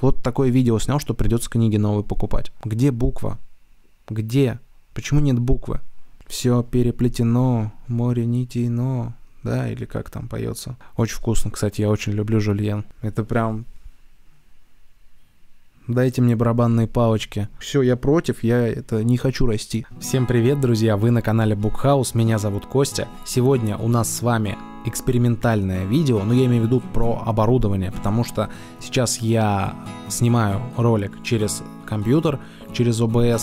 Вот такое видео снял, что придется книги новые покупать. Где буква? Где? Почему нет буквы? Все переплетено, море нитей, но... Да, или как там поется. Очень вкусно, кстати, я очень люблю жульен. Это прям Дайте мне барабанные палочки. Все, я против, я это не хочу расти. Всем привет, друзья, вы на канале Букхаус, меня зовут Костя. Сегодня у нас с вами экспериментальное видео, но я имею в виду про оборудование, потому что сейчас я снимаю ролик через компьютер, через OBS.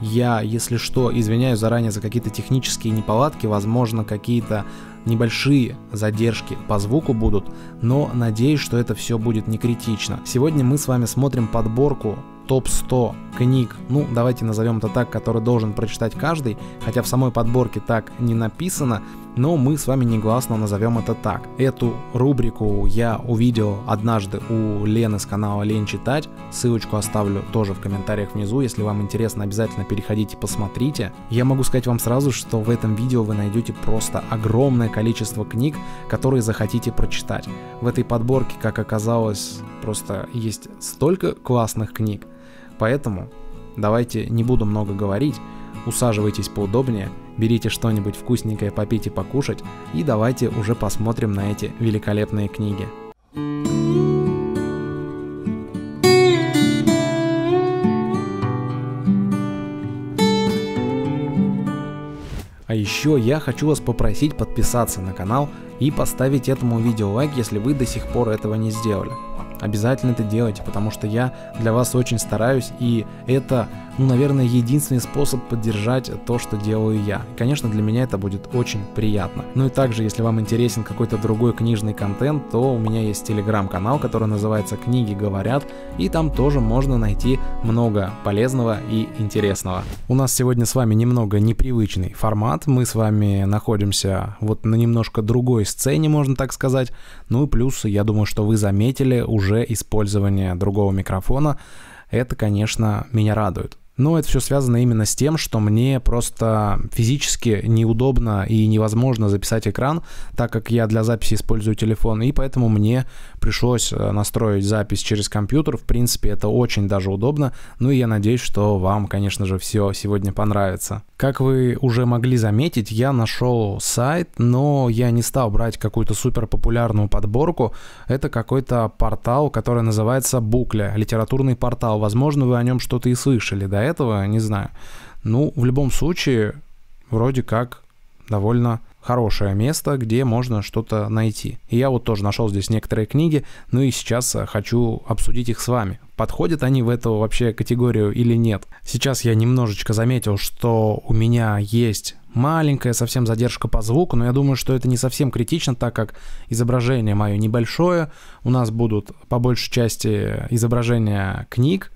Я, если что, извиняюсь заранее за какие-то технические неполадки, возможно, какие-то Небольшие задержки по звуку будут, но надеюсь, что это все будет не критично. Сегодня мы с вами смотрим подборку топ-100 книг, ну давайте назовем это так, который должен прочитать каждый, хотя в самой подборке так не написано, но мы с вами негласно назовем это так. Эту рубрику я увидел однажды у Лены с канала Лен Читать, ссылочку оставлю тоже в комментариях внизу, если вам интересно, обязательно переходите, посмотрите. Я могу сказать вам сразу, что в этом видео вы найдете просто огромное количество книг, которые захотите прочитать. В этой подборке, как оказалось, просто есть столько классных книг, поэтому давайте не буду много говорить, Усаживайтесь поудобнее, берите что-нибудь вкусненькое попить и покушать, и давайте уже посмотрим на эти великолепные книги. А еще я хочу вас попросить подписаться на канал и поставить этому видео лайк, если вы до сих пор этого не сделали. Обязательно это делайте, потому что я для вас очень стараюсь, и это ну, наверное, единственный способ поддержать то, что делаю я. Конечно, для меня это будет очень приятно. Ну и также, если вам интересен какой-то другой книжный контент, то у меня есть телеграм-канал, который называется «Книги говорят», и там тоже можно найти много полезного и интересного. У нас сегодня с вами немного непривычный формат. Мы с вами находимся вот на немножко другой сцене, можно так сказать. Ну и плюс, я думаю, что вы заметили уже использование другого микрофона. Это, конечно, меня радует. Но это все связано именно с тем, что мне просто физически неудобно и невозможно записать экран, так как я для записи использую телефон, и поэтому мне пришлось э, настроить запись через компьютер. В принципе, это очень даже удобно, ну и я надеюсь, что вам, конечно же, все сегодня понравится. Как вы уже могли заметить, я нашел сайт, но я не стал брать какую-то супер популярную подборку. Это какой-то портал, который называется Букля, литературный портал. Возможно, вы о нем что-то и слышали да? этого, не знаю. Ну, в любом случае, вроде как довольно хорошее место, где можно что-то найти. И я вот тоже нашел здесь некоторые книги, ну и сейчас э, хочу обсудить их с вами. Подходят они в эту вообще категорию или нет? Сейчас я немножечко заметил, что у меня есть маленькая совсем задержка по звуку, но я думаю, что это не совсем критично, так как изображение мое небольшое, у нас будут по большей части изображения книг,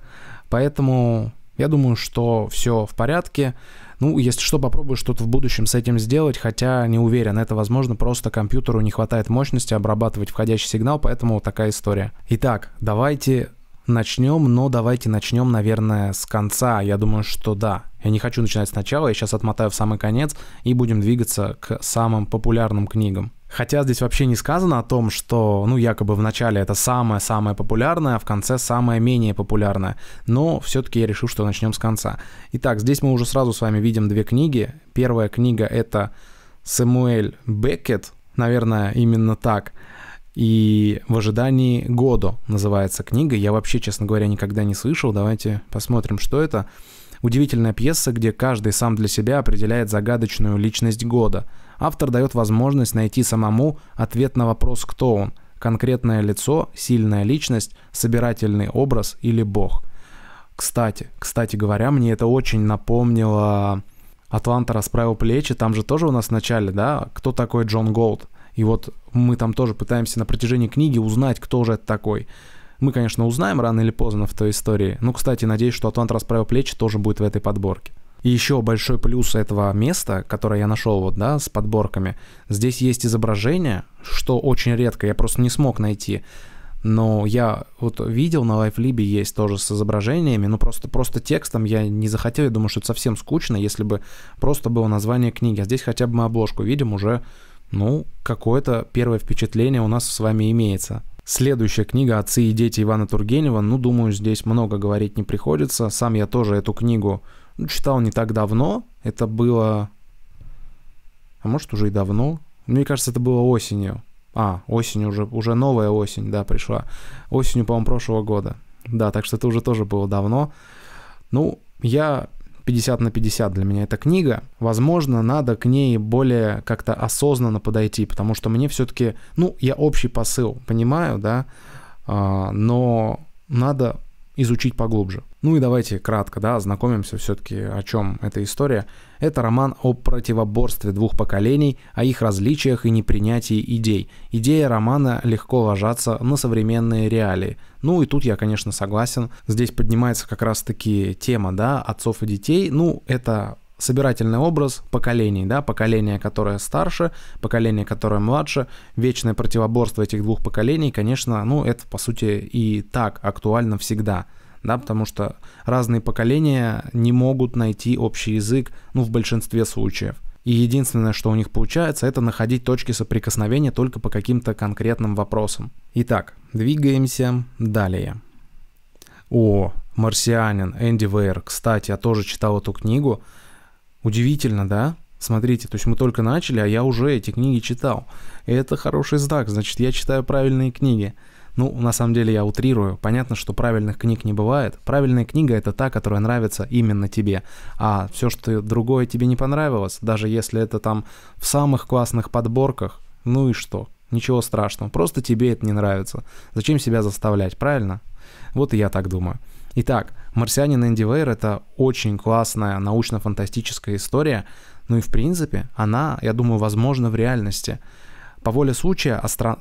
поэтому я думаю, что все в порядке. Ну, если что, попробую что-то в будущем с этим сделать, хотя не уверен. Это, возможно, просто компьютеру не хватает мощности обрабатывать входящий сигнал, поэтому такая история. Итак, давайте начнем, но давайте начнем, наверное, с конца. Я думаю, что да. Я не хочу начинать сначала, я сейчас отмотаю в самый конец и будем двигаться к самым популярным книгам. Хотя здесь вообще не сказано о том, что, ну, якобы в начале это самое-самое популярное, а в конце самое менее популярное. Но все-таки я решил, что начнем с конца. Итак, здесь мы уже сразу с вами видим две книги. Первая книга — это Сэмуэль Беккет, наверное, именно так. И «В ожидании года» называется книга. Я вообще, честно говоря, никогда не слышал. Давайте посмотрим, что это. Удивительная пьеса, где каждый сам для себя определяет загадочную личность года — автор дает возможность найти самому ответ на вопрос «Кто он?», конкретное лицо, сильная личность, собирательный образ или бог. Кстати, кстати говоря, мне это очень напомнило Атланта расправил плечи, там же тоже у нас в начале, да, кто такой Джон Голд. И вот мы там тоже пытаемся на протяжении книги узнать, кто же это такой. Мы, конечно, узнаем рано или поздно в той истории. Ну, кстати, надеюсь, что Атлант расправил плечи тоже будет в этой подборке. И еще большой плюс этого места, которое я нашел вот, да, с подборками, здесь есть изображение, что очень редко, я просто не смог найти. Но я вот видел на LiveLib есть тоже с изображениями, но ну, просто, просто текстом я не захотел, я думаю, что это совсем скучно, если бы просто было название книги. А здесь хотя бы мы обложку видим уже, ну, какое-то первое впечатление у нас с вами имеется. Следующая книга «Отцы и дети» Ивана Тургенева. Ну, думаю, здесь много говорить не приходится. Сам я тоже эту книгу ну, читал не так давно. Это было... А может, уже и давно? Мне кажется, это было осенью. А, осень уже, уже новая осень, да, пришла. Осенью, по-моему, прошлого года. Да, так что это уже тоже было давно. Ну, я 50 на 50 для меня эта книга. Возможно, надо к ней более как-то осознанно подойти, потому что мне все-таки, ну, я общий посыл понимаю, да, а, но надо изучить поглубже. Ну и давайте кратко, да, ознакомимся все-таки, о чем эта история. Это роман о противоборстве двух поколений, о их различиях и непринятии идей. Идея романа легко ложатся на современные реалии. Ну и тут я, конечно, согласен. Здесь поднимается как раз-таки тема, да, отцов и детей. Ну, это собирательный образ поколений, да, поколение, которое старше, поколение, которое младше, вечное противоборство этих двух поколений, конечно, ну, это, по сути, и так актуально всегда, да, потому что разные поколения не могут найти общий язык, ну, в большинстве случаев. И единственное, что у них получается, это находить точки соприкосновения только по каким-то конкретным вопросам. Итак, двигаемся далее. О, «Марсианин» Энди Вейер. Кстати, я тоже читал эту книгу. Удивительно, да? Смотрите, то есть мы только начали, а я уже эти книги читал. это хороший знак, значит, я читаю правильные книги. Ну, на самом деле я утрирую. Понятно, что правильных книг не бывает. Правильная книга — это та, которая нравится именно тебе. А все, что другое тебе не понравилось, даже если это там в самых классных подборках, ну и что? Ничего страшного, просто тебе это не нравится. Зачем себя заставлять, правильно? Вот и я так думаю. Итак, «Марсианин Энди Вейр» — это очень классная научно-фантастическая история, ну и в принципе она, я думаю, возможна в реальности. По воле случая астро...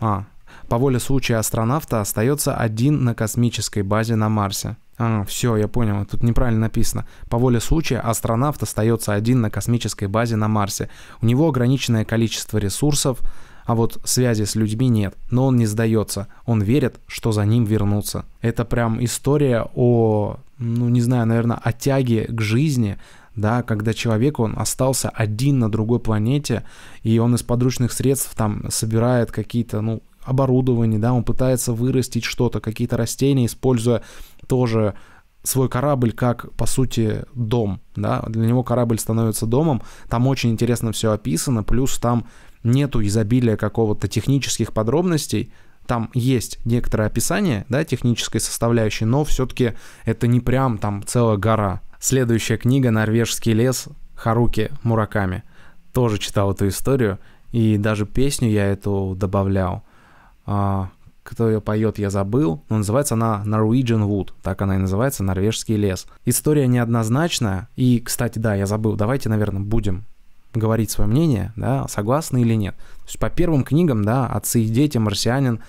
А, по воле случая астронавта остается один на космической базе на Марсе. А, все, я понял, тут неправильно написано. По воле случая астронавт остается один на космической базе на Марсе. У него ограниченное количество ресурсов, а вот связи с людьми нет, но он не сдается. Он верит, что за ним вернутся. Это прям история о, ну не знаю, наверное, о тяге к жизни, да, когда человек, он остался один на другой планете, и он из подручных средств там собирает какие-то, ну, оборудование, да, он пытается вырастить что-то, какие-то растения, используя тоже свой корабль как, по сути, дом, да, для него корабль становится домом, там очень интересно все описано, плюс там нету изобилия какого-то технических подробностей, там есть некоторое описание, да, технической составляющей, но все-таки это не прям там целая гора. Следующая книга «Норвежский лес» Харуки Мураками. Тоже читал эту историю, и даже песню я эту добавлял. А, кто ее поет, я забыл, но называется она Norwegian Wood, так она и называется, «Норвежский лес». История неоднозначная, и, кстати, да, я забыл, давайте, наверное, будем говорить свое мнение, да, согласны или нет. То есть по первым книгам, да, «Отцы и дети», «Марсианин»,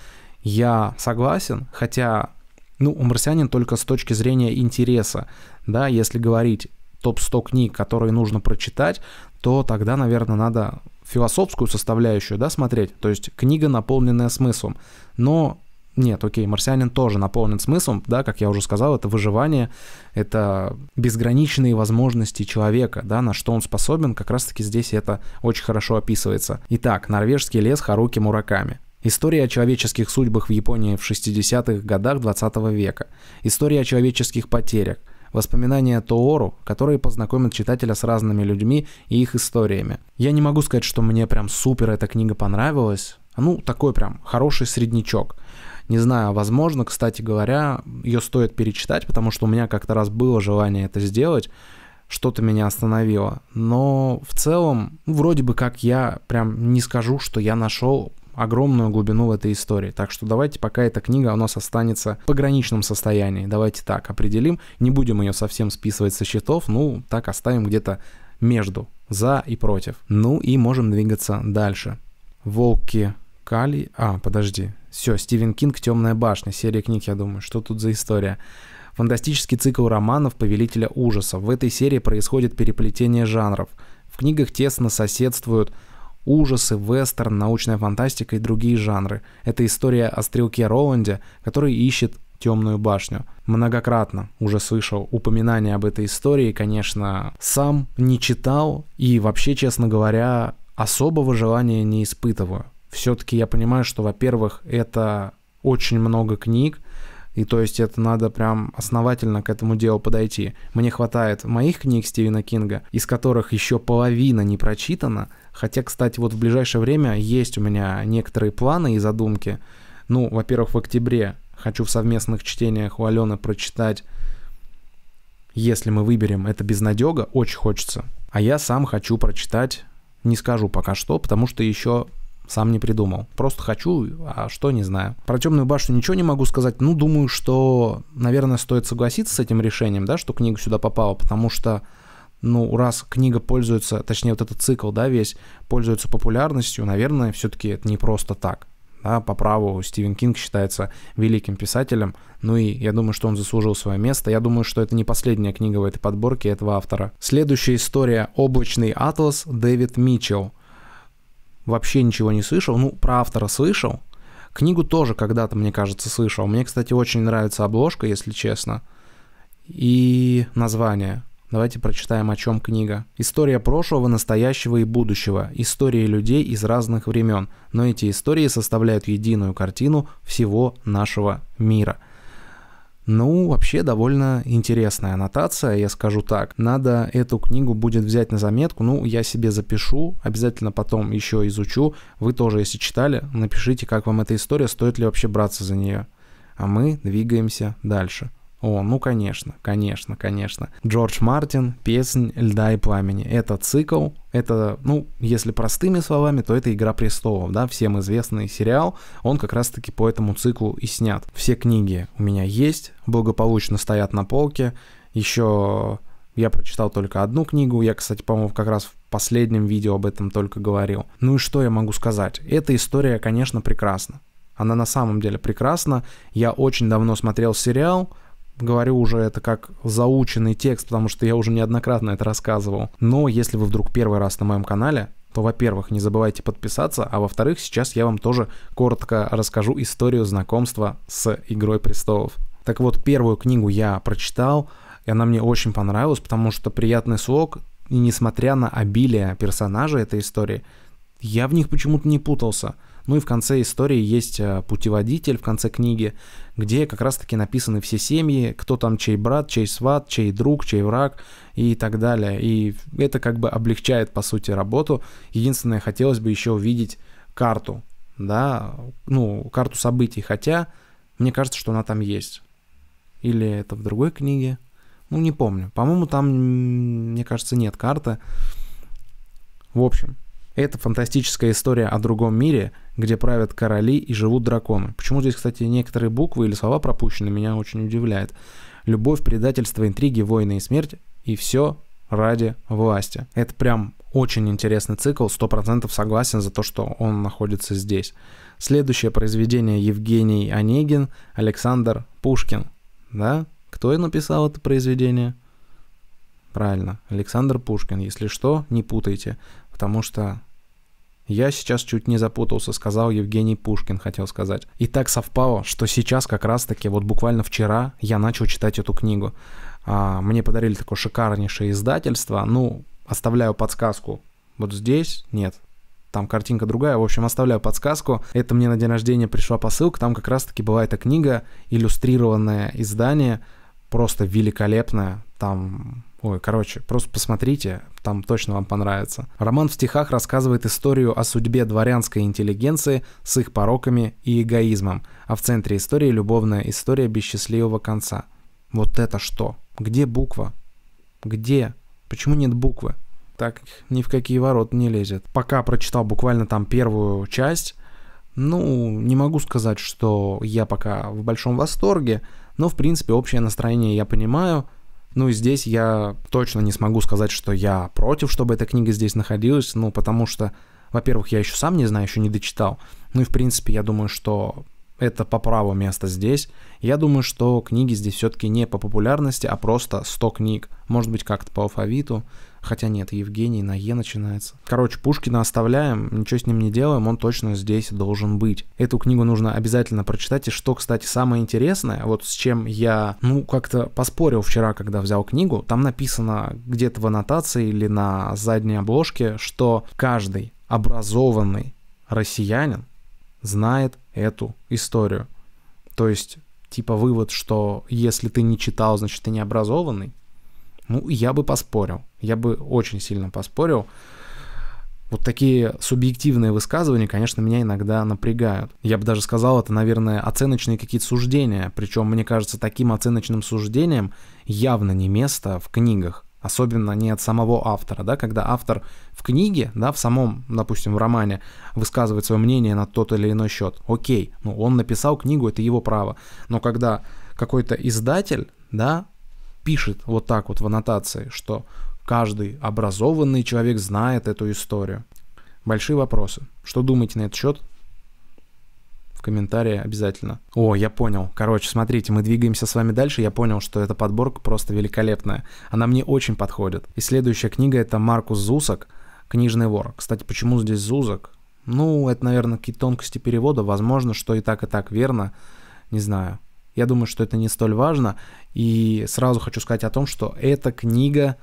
я согласен, хотя, ну, у «Марсианин» только с точки зрения интереса, да, если говорить топ-100 книг, которые нужно прочитать, то тогда, наверное, надо философскую составляющую, да, смотреть, то есть книга, наполненная смыслом. Но нет, окей, марсианин тоже наполнен смыслом, да, как я уже сказал, это выживание, это безграничные возможности человека, да, на что он способен, как раз-таки здесь это очень хорошо описывается. Итак, норвежский лес Харуки Мураками. История о человеческих судьбах в Японии в 60-х годах 20 века. История о человеческих потерях. Воспоминания Тоору, которые познакомят читателя с разными людьми и их историями. Я не могу сказать, что мне прям супер эта книга понравилась. Ну, такой прям хороший среднячок – не знаю, возможно, кстати говоря, ее стоит перечитать, потому что у меня как-то раз было желание это сделать, что-то меня остановило. Но в целом, ну, вроде бы как я прям не скажу, что я нашел огромную глубину в этой истории. Так что давайте пока эта книга у нас останется в пограничном состоянии. Давайте так определим. Не будем ее совсем списывать со счетов. Ну, так оставим где-то между за и против. Ну и можем двигаться дальше. Волки Кали... А, подожди. Все, Стивен Кинг, Темная башня, серия книг, я думаю, что тут за история. Фантастический цикл романов Повелителя ужасов. В этой серии происходит переплетение жанров. В книгах тесно соседствуют ужасы, вестерн, научная фантастика и другие жанры. Это история о стрелке Роланде, который ищет темную башню. Многократно уже слышал упоминания об этой истории, конечно, сам не читал и вообще, честно говоря, особого желания не испытываю все-таки я понимаю, что, во-первых, это очень много книг, и то есть это надо прям основательно к этому делу подойти. Мне хватает моих книг Стивена Кинга, из которых еще половина не прочитана. Хотя, кстати, вот в ближайшее время есть у меня некоторые планы и задумки. Ну, во-первых, в октябре хочу в совместных чтениях у Алены прочитать «Если мы выберем, это безнадега», очень хочется. А я сам хочу прочитать, не скажу пока что, потому что еще сам не придумал. Просто хочу, а что не знаю. Про темную башню ничего не могу сказать. Ну, думаю, что, наверное, стоит согласиться с этим решением, да, что книга сюда попала, потому что, ну, раз книга пользуется, точнее, вот этот цикл, да, весь пользуется популярностью, наверное, все-таки это не просто так. Да, по праву Стивен Кинг считается великим писателем, ну и я думаю, что он заслужил свое место. Я думаю, что это не последняя книга в этой подборке этого автора. Следующая история «Облачный атлас» Дэвид Митчелл вообще ничего не слышал. Ну, про автора слышал. Книгу тоже когда-то, мне кажется, слышал. Мне, кстати, очень нравится обложка, если честно. И название. Давайте прочитаем, о чем книга. История прошлого, настоящего и будущего. Истории людей из разных времен. Но эти истории составляют единую картину всего нашего мира – ну, вообще довольно интересная аннотация, я скажу так. Надо эту книгу будет взять на заметку, ну, я себе запишу, обязательно потом еще изучу. Вы тоже, если читали, напишите, как вам эта история, стоит ли вообще браться за нее. А мы двигаемся дальше. О, ну конечно, конечно, конечно. Джордж Мартин, «Песнь льда и пламени». Это цикл, это, ну, если простыми словами, то это «Игра престолов», да, всем известный сериал, он как раз-таки по этому циклу и снят. Все книги у меня есть, благополучно стоят на полке, еще я прочитал только одну книгу, я, кстати, по-моему, как раз в последнем видео об этом только говорил. Ну и что я могу сказать? Эта история, конечно, прекрасна. Она на самом деле прекрасна. Я очень давно смотрел сериал, говорю уже это как заученный текст, потому что я уже неоднократно это рассказывал. Но если вы вдруг первый раз на моем канале, то, во-первых, не забывайте подписаться, а во-вторых, сейчас я вам тоже коротко расскажу историю знакомства с «Игрой престолов». Так вот, первую книгу я прочитал, и она мне очень понравилась, потому что приятный слог, и несмотря на обилие персонажей этой истории, я в них почему-то не путался — ну и в конце истории есть э, путеводитель в конце книги, где как раз-таки написаны все семьи, кто там чей брат, чей сват, чей друг, чей враг и так далее. И это как бы облегчает, по сути, работу. Единственное, хотелось бы еще увидеть карту, да, ну, карту событий, хотя мне кажется, что она там есть. Или это в другой книге. Ну, не помню. По-моему, там, мне кажется, нет карты. В общем, это фантастическая история о другом мире, где правят короли и живут драконы. Почему здесь, кстати, некоторые буквы или слова пропущены, меня очень удивляет. Любовь, предательство, интриги, войны и смерть. И все ради власти. Это прям очень интересный цикл, 100% согласен за то, что он находится здесь. Следующее произведение Евгений Онегин, Александр Пушкин. Да? Кто и написал это произведение? Правильно, Александр Пушкин. Если что, не путайте, потому что я сейчас чуть не запутался, сказал Евгений Пушкин, хотел сказать. И так совпало, что сейчас как раз-таки, вот буквально вчера я начал читать эту книгу. А, мне подарили такое шикарнейшее издательство. Ну, оставляю подсказку. Вот здесь? Нет. Там картинка другая. В общем, оставляю подсказку. Это мне на день рождения пришла посылка. Там как раз-таки была эта книга, иллюстрированное издание. Просто великолепное. Там Ой, короче, просто посмотрите, там точно вам понравится. Роман в стихах рассказывает историю о судьбе дворянской интеллигенции с их пороками и эгоизмом, а в центре истории любовная история без счастливого конца. Вот это что? Где буква? Где? Почему нет буквы? Так ни в какие ворота не лезет. Пока прочитал буквально там первую часть, ну, не могу сказать, что я пока в большом восторге, но в принципе общее настроение я понимаю – ну и здесь я точно не смогу сказать, что я против, чтобы эта книга здесь находилась, ну потому что, во-первых, я еще сам не знаю, еще не дочитал. Ну и в принципе, я думаю, что это по праву место здесь. Я думаю, что книги здесь все-таки не по популярности, а просто 100 книг. Может быть, как-то по алфавиту. Хотя нет, Евгений на Е начинается. Короче, Пушкина оставляем, ничего с ним не делаем, он точно здесь должен быть. Эту книгу нужно обязательно прочитать. И что, кстати, самое интересное, вот с чем я, ну, как-то поспорил вчера, когда взял книгу, там написано где-то в аннотации или на задней обложке, что каждый образованный россиянин знает эту историю. То есть, типа, вывод, что если ты не читал, значит, ты не образованный. Ну, я бы поспорил. Я бы очень сильно поспорил. Вот такие субъективные высказывания, конечно, меня иногда напрягают. Я бы даже сказал, это, наверное, оценочные какие-то суждения. Причем, мне кажется, таким оценочным суждением явно не место в книгах особенно не от самого автора, да, когда автор в книге, да, в самом, допустим, в романе высказывает свое мнение на тот или иной счет, окей, ну он написал книгу, это его право, но когда какой-то издатель, да, пишет вот так вот в аннотации, что каждый образованный человек знает эту историю. Большие вопросы. Что думаете на этот счет? комментарии обязательно. О, я понял. Короче, смотрите, мы двигаемся с вами дальше. Я понял, что эта подборка просто великолепная. Она мне очень подходит. И следующая книга это Маркус Зусок «Книжный вор». Кстати, почему здесь Зузок? Ну, это, наверное, какие-то тонкости перевода. Возможно, что и так, и так верно. Не знаю. Я думаю, что это не столь важно. И сразу хочу сказать о том, что эта книга,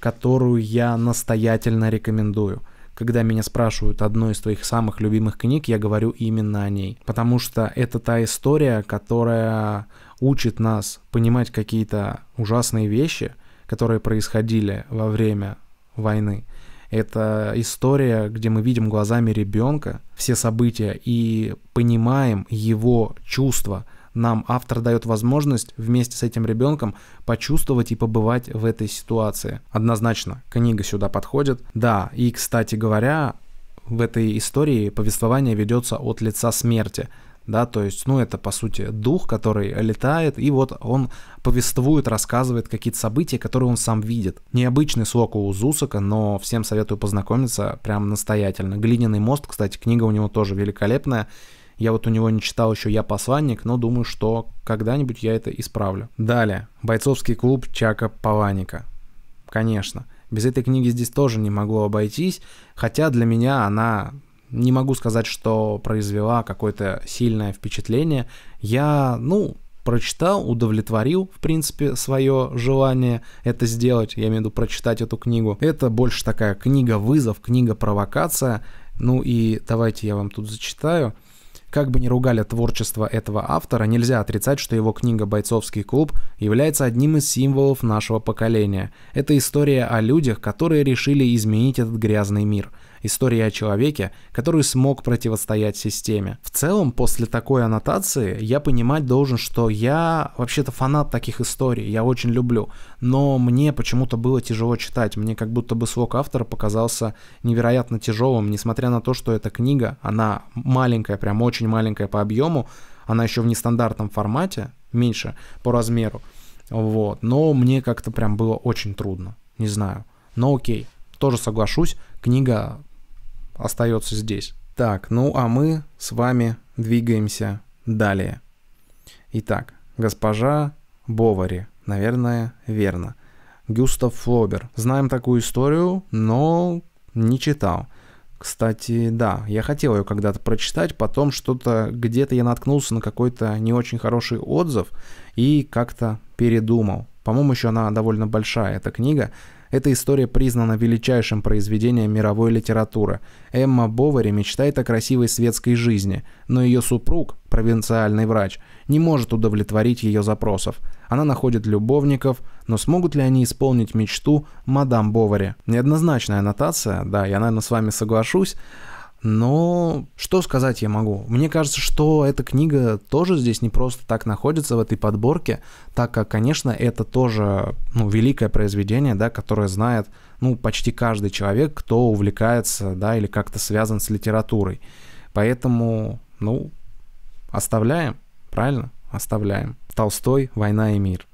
которую я настоятельно рекомендую – когда меня спрашивают одну из твоих самых любимых книг, я говорю именно о ней. Потому что это та история, которая учит нас понимать какие-то ужасные вещи, которые происходили во время войны. Это история, где мы видим глазами ребенка все события и понимаем его чувства, нам автор дает возможность вместе с этим ребенком почувствовать и побывать в этой ситуации. Однозначно, книга сюда подходит. Да, и, кстати говоря, в этой истории повествование ведется от лица смерти, да, то есть, ну, это, по сути, дух, который летает, и вот он повествует, рассказывает какие-то события, которые он сам видит. Необычный сок у Зусака, но всем советую познакомиться прям настоятельно. «Глиняный мост», кстати, книга у него тоже великолепная, я вот у него не читал еще «Я посланник», но думаю, что когда-нибудь я это исправлю. Далее. «Бойцовский клуб Чака Паваника. Конечно. Без этой книги здесь тоже не могу обойтись, хотя для меня она не могу сказать, что произвела какое-то сильное впечатление. Я, ну, прочитал, удовлетворил, в принципе, свое желание это сделать, я имею в виду прочитать эту книгу. Это больше такая книга-вызов, книга-провокация. Ну и давайте я вам тут зачитаю. Как бы ни ругали творчество этого автора, нельзя отрицать, что его книга «Бойцовский клуб» является одним из символов нашего поколения. Это история о людях, которые решили изменить этот грязный мир – История о человеке, который смог противостоять системе. В целом, после такой аннотации я понимать должен, что я вообще-то фанат таких историй, я очень люблю, но мне почему-то было тяжело читать, мне как будто бы слог автора показался невероятно тяжелым, несмотря на то, что эта книга, она маленькая, прям очень маленькая по объему, она еще в нестандартном формате, меньше по размеру, вот, но мне как-то прям было очень трудно, не знаю, но окей, тоже соглашусь, книга остается здесь. Так, ну а мы с вами двигаемся далее. Итак, госпожа Бовари, наверное, верно. Гюстав Флобер. Знаем такую историю, но не читал. Кстати, да, я хотел ее когда-то прочитать, потом что-то где-то я наткнулся на какой-то не очень хороший отзыв и как-то передумал. По-моему, еще она довольно большая, эта книга. Эта история признана величайшим произведением мировой литературы. Эмма Бовари мечтает о красивой светской жизни, но ее супруг, провинциальный врач, не может удовлетворить ее запросов. Она находит любовников, но смогут ли они исполнить мечту мадам Бовари? Неоднозначная аннотация, да, я, наверное, с вами соглашусь, но что сказать я могу? Мне кажется, что эта книга тоже здесь не просто так находится в этой подборке, так как, конечно, это тоже ну, великое произведение, да, которое знает ну, почти каждый человек, кто увлекается да, или как-то связан с литературой. Поэтому, ну, оставляем, правильно? Оставляем. Толстой «Война и мир».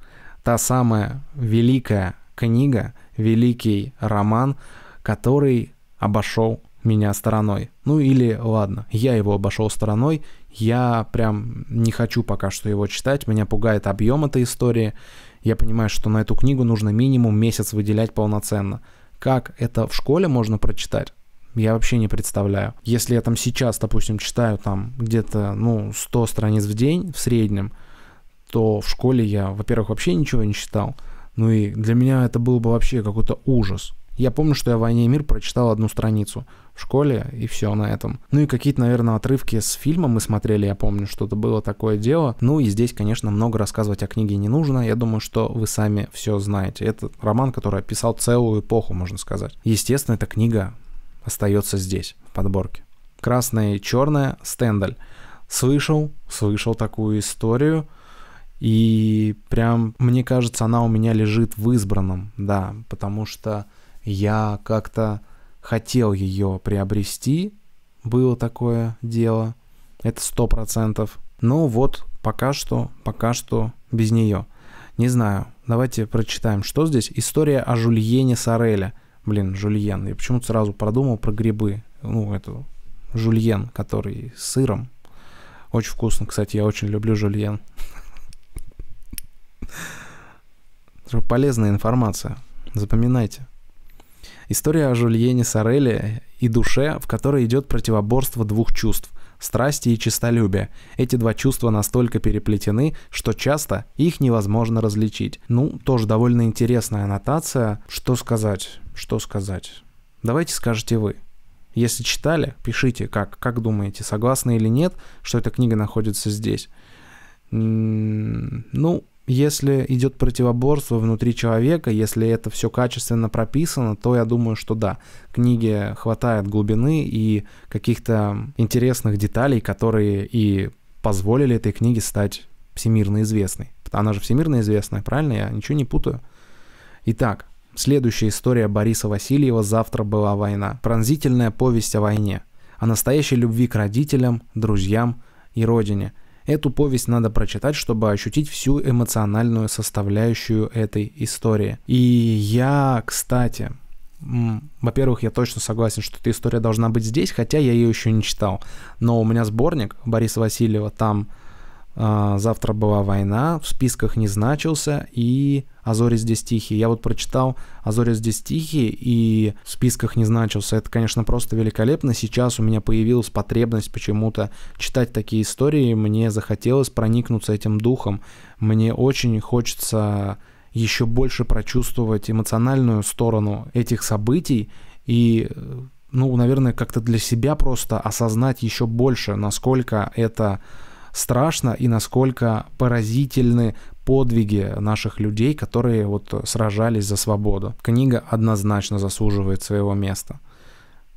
Та самая великая книга, великий роман, который обошел меня стороной. Ну или ладно, я его обошел стороной, я прям не хочу пока что его читать, меня пугает объем этой истории. Я понимаю, что на эту книгу нужно минимум месяц выделять полноценно. Как это в школе можно прочитать? Я вообще не представляю. Если я там сейчас, допустим, читаю там где-то, ну, 100 страниц в день в среднем, то в школе я, во-первых, вообще ничего не читал. Ну и для меня это был бы вообще какой-то ужас. Я помню, что я в «Войне и мир» прочитал одну страницу в школе, и все на этом. Ну и какие-то, наверное, отрывки с фильма мы смотрели, я помню, что-то было такое дело. Ну и здесь, конечно, много рассказывать о книге не нужно. Я думаю, что вы сами все знаете. Это роман, который описал целую эпоху, можно сказать. Естественно, эта книга остается здесь, в подборке. Красная, и черное Стендаль. Слышал, слышал такую историю. И прям, мне кажется, она у меня лежит в избранном, да, потому что я как-то хотел ее приобрести, было такое дело, это сто процентов. Но вот пока что, пока что без нее. Не знаю, давайте прочитаем, что здесь. История о Жульене Сареля. Блин, Жульен. Я почему-то сразу продумал про грибы. Ну, это Жульен, который с сыром. Очень вкусно, кстати, я очень люблю Жульен. Полезная информация. Запоминайте. История о Жульене Сореле и душе, в которой идет противоборство двух чувств – страсти и честолюбия. Эти два чувства настолько переплетены, что часто их невозможно различить. Ну, тоже довольно интересная аннотация. Что сказать? Что сказать? Давайте скажете вы. Если читали, пишите, как, как думаете, согласны или нет, что эта книга находится здесь. Ну, если идет противоборство внутри человека, если это все качественно прописано, то я думаю, что да, книге хватает глубины и каких-то интересных деталей, которые и позволили этой книге стать всемирно известной. Она же всемирно известная, правильно? Я ничего не путаю. Итак, следующая история Бориса Васильева «Завтра была война». Пронзительная повесть о войне, о настоящей любви к родителям, друзьям и родине – Эту повесть надо прочитать, чтобы ощутить всю эмоциональную составляющую этой истории. И я, кстати, во-первых, я точно согласен, что эта история должна быть здесь, хотя я ее еще не читал. Но у меня сборник Бориса Васильева, там а, завтра была война, в списках не значился, и «А зори здесь тихие». Я вот прочитал «А зори здесь тихие» и в списках не значился. Это, конечно, просто великолепно. Сейчас у меня появилась потребность почему-то читать такие истории. Мне захотелось проникнуться этим духом. Мне очень хочется еще больше прочувствовать эмоциональную сторону этих событий и ну, наверное, как-то для себя просто осознать еще больше, насколько это страшно и насколько поразительны подвиги наших людей, которые вот сражались за свободу. Книга однозначно заслуживает своего места.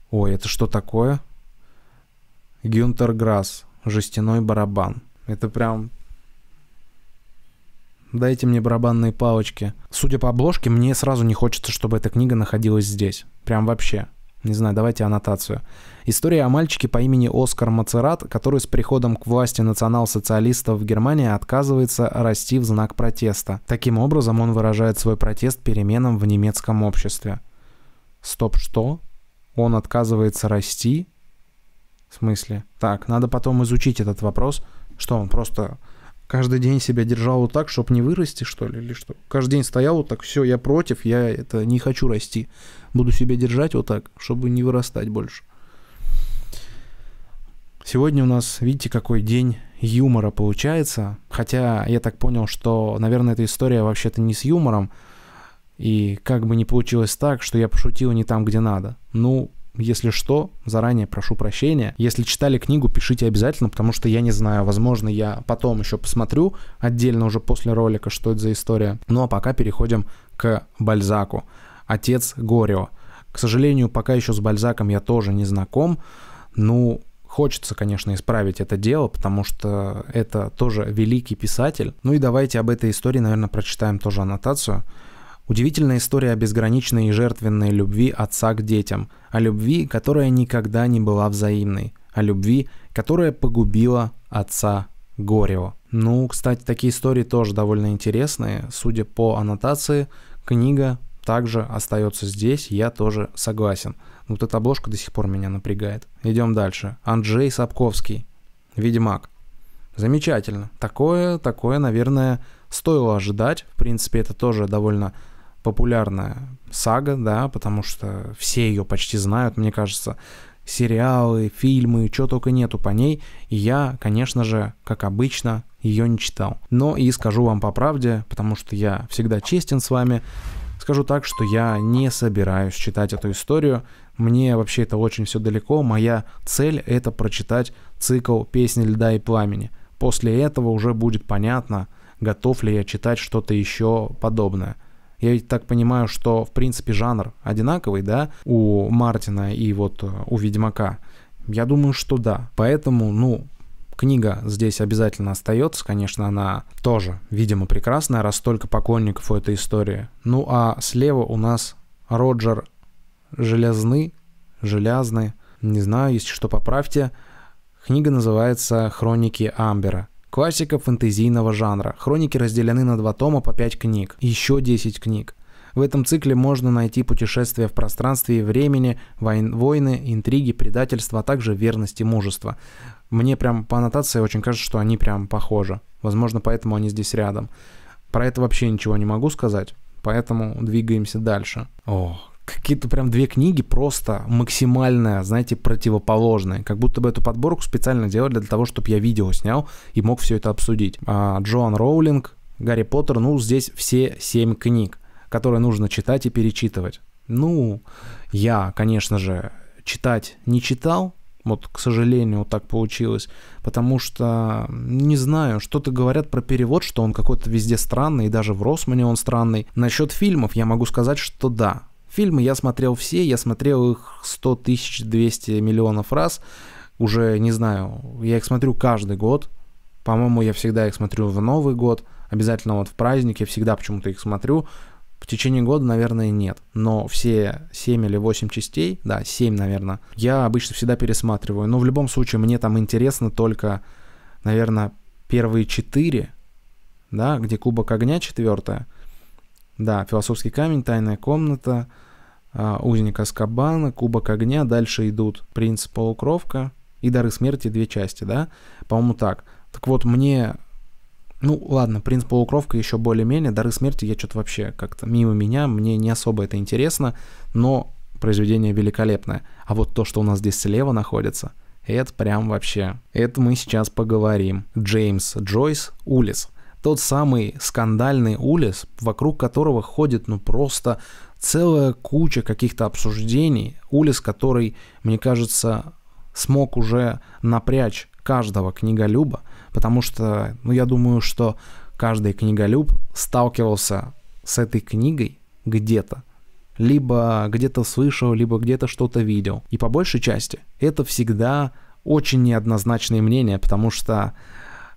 Ой, это что такое? Гюнтер Грасс, жестяной барабан. Это прям... Дайте мне барабанные палочки. Судя по обложке, мне сразу не хочется, чтобы эта книга находилась здесь. Прям вообще не знаю, давайте аннотацию. История о мальчике по имени Оскар Мацерат, который с приходом к власти национал-социалистов в Германии отказывается расти в знак протеста. Таким образом, он выражает свой протест переменам в немецком обществе. Стоп, что? Он отказывается расти? В смысле? Так, надо потом изучить этот вопрос. Что он просто каждый день себя держал вот так, чтобы не вырасти, что ли, или что? Каждый день стоял вот так, все, я против, я это не хочу расти. Буду себя держать вот так, чтобы не вырастать больше. Сегодня у нас, видите, какой день юмора получается. Хотя я так понял, что, наверное, эта история вообще-то не с юмором. И как бы не получилось так, что я пошутил не там, где надо. Ну, если что, заранее прошу прощения. Если читали книгу, пишите обязательно, потому что я не знаю, возможно, я потом еще посмотрю отдельно уже после ролика, что это за история. Ну а пока переходим к Бальзаку. Отец Горио. К сожалению, пока еще с Бальзаком я тоже не знаком. Ну, хочется, конечно, исправить это дело, потому что это тоже великий писатель. Ну и давайте об этой истории, наверное, прочитаем тоже аннотацию. Удивительная история о безграничной и жертвенной любви отца к детям, о любви, которая никогда не была взаимной, о любви, которая погубила отца Горева. Ну, кстати, такие истории тоже довольно интересные. Судя по аннотации, книга также остается здесь, я тоже согласен. Вот эта обложка до сих пор меня напрягает. Идем дальше. Анджей Сапковский. Ведьмак. Замечательно. Такое, такое, наверное, стоило ожидать. В принципе, это тоже довольно популярная сага, да, потому что все ее почти знают, мне кажется, сериалы, фильмы, чего только нету по ней, и я, конечно же, как обычно, ее не читал. Но и скажу вам по правде, потому что я всегда честен с вами, скажу так, что я не собираюсь читать эту историю, мне вообще это очень все далеко, моя цель это прочитать цикл «Песни льда и пламени». После этого уже будет понятно, готов ли я читать что-то еще подобное. Я ведь так понимаю, что, в принципе, жанр одинаковый, да, у Мартина и вот э, у Ведьмака. Я думаю, что да. Поэтому, ну, книга здесь обязательно остается. Конечно, она тоже, видимо, прекрасная, раз столько поклонников у этой истории. Ну а слева у нас Роджер Железны, Желязны, не знаю, если что, поправьте. Книга называется «Хроники Амбера». Классика фэнтезийного жанра. Хроники разделены на два тома по пять книг. Еще десять книг. В этом цикле можно найти путешествия в пространстве и времени, войн, войны, интриги, предательства, а также верность и мужество. Мне прям по аннотации очень кажется, что они прям похожи. Возможно, поэтому они здесь рядом. Про это вообще ничего не могу сказать, поэтому двигаемся дальше. Ох, какие-то прям две книги просто максимально, знаете, противоположные. Как будто бы эту подборку специально делали для того, чтобы я видео снял и мог все это обсудить. А, Джоан Роулинг, Гарри Поттер, ну, здесь все семь книг, которые нужно читать и перечитывать. Ну, я, конечно же, читать не читал, вот, к сожалению, вот так получилось. Потому что, не знаю, что-то говорят про перевод, что он какой-то везде странный, и даже в Росмане он странный. Насчет фильмов я могу сказать, что да. Фильмы я смотрел все, я смотрел их 100 тысяч 200 миллионов раз. Уже не знаю, я их смотрю каждый год. По-моему, я всегда их смотрю в Новый год. Обязательно вот в праздник я всегда почему-то их смотрю. В течение года, наверное, нет. Но все 7 или 8 частей, да, 7, наверное, я обычно всегда пересматриваю. Но в любом случае мне там интересно только, наверное, первые 4, да, где Кубок Огня четвертая, да, Философский камень, Тайная комната, а, узник Аскабана, Кубок Огня, дальше идут Принц Полукровка и Дары Смерти две части, да? По-моему, так. Так вот, мне... Ну, ладно, Принц Полукровка еще более-менее, Дары Смерти я что-то вообще как-то мимо меня, мне не особо это интересно, но произведение великолепное. А вот то, что у нас здесь слева находится, это прям вообще... Это мы сейчас поговорим. Джеймс Джойс Улис. Тот самый скандальный Улис, вокруг которого ходит ну просто целая куча каких-то обсуждений, Улис, который, мне кажется, смог уже напрячь каждого книголюба, потому что, ну, я думаю, что каждый книголюб сталкивался с этой книгой где-то, либо где-то слышал, либо где-то что-то видел. И по большей части это всегда очень неоднозначные мнения, потому что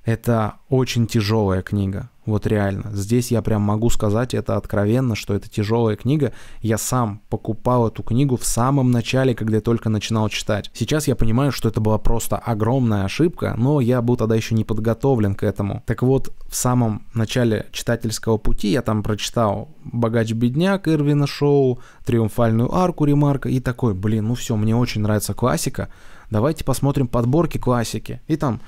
это очень тяжелая книга. Вот реально. Здесь я прям могу сказать это откровенно, что это тяжелая книга. Я сам покупал эту книгу в самом начале, когда я только начинал читать. Сейчас я понимаю, что это была просто огромная ошибка, но я был тогда еще не подготовлен к этому. Так вот, в самом начале читательского пути я там прочитал «Богач-бедняк» Ирвина Шоу, «Триумфальную арку» Ремарка и такой, блин, ну все, мне очень нравится классика, давайте посмотрим подборки классики. И там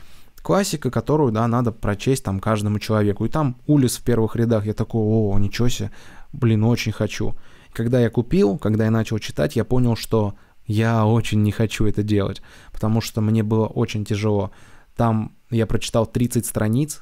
классика, которую, да, надо прочесть там каждому человеку. И там Улис в первых рядах, я такой, о, ничего себе, блин, очень хочу. Когда я купил, когда я начал читать, я понял, что я очень не хочу это делать, потому что мне было очень тяжело. Там я прочитал 30 страниц,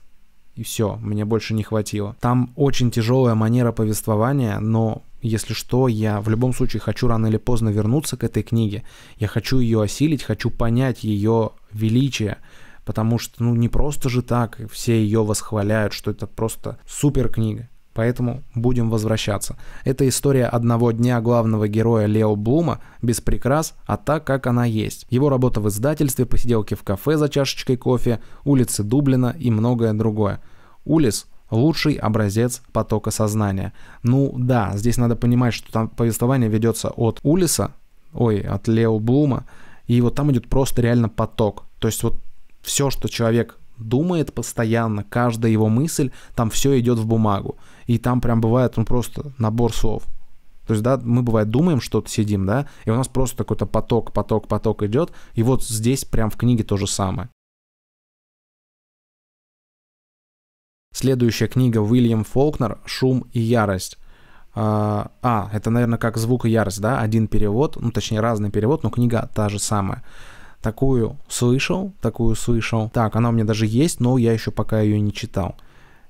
и все, мне больше не хватило. Там очень тяжелая манера повествования, но если что, я в любом случае хочу рано или поздно вернуться к этой книге. Я хочу ее осилить, хочу понять ее величие, потому что, ну, не просто же так все ее восхваляют, что это просто супер книга. Поэтому будем возвращаться. Это история одного дня главного героя Лео Блума, без прикрас, а так, как она есть. Его работа в издательстве, посиделки в кафе за чашечкой кофе, улицы Дублина и многое другое. Улис лучший образец потока сознания. Ну да, здесь надо понимать, что там повествование ведется от Улиса, ой, от Лео Блума, и вот там идет просто реально поток. То есть вот все, что человек думает постоянно, каждая его мысль, там все идет в бумагу. И там прям бывает, ну, просто набор слов. То есть, да, мы бывает думаем, что-то сидим, да, и у нас просто какой-то поток, поток, поток идет, и вот здесь прям в книге то же самое. Следующая книга Уильям Фолкнер «Шум и ярость». А, а это, наверное, как «Звук и ярость», да, один перевод, ну, точнее, разный перевод, но книга та же самая. Такую слышал, такую слышал. Так, она у меня даже есть, но я еще пока ее не читал.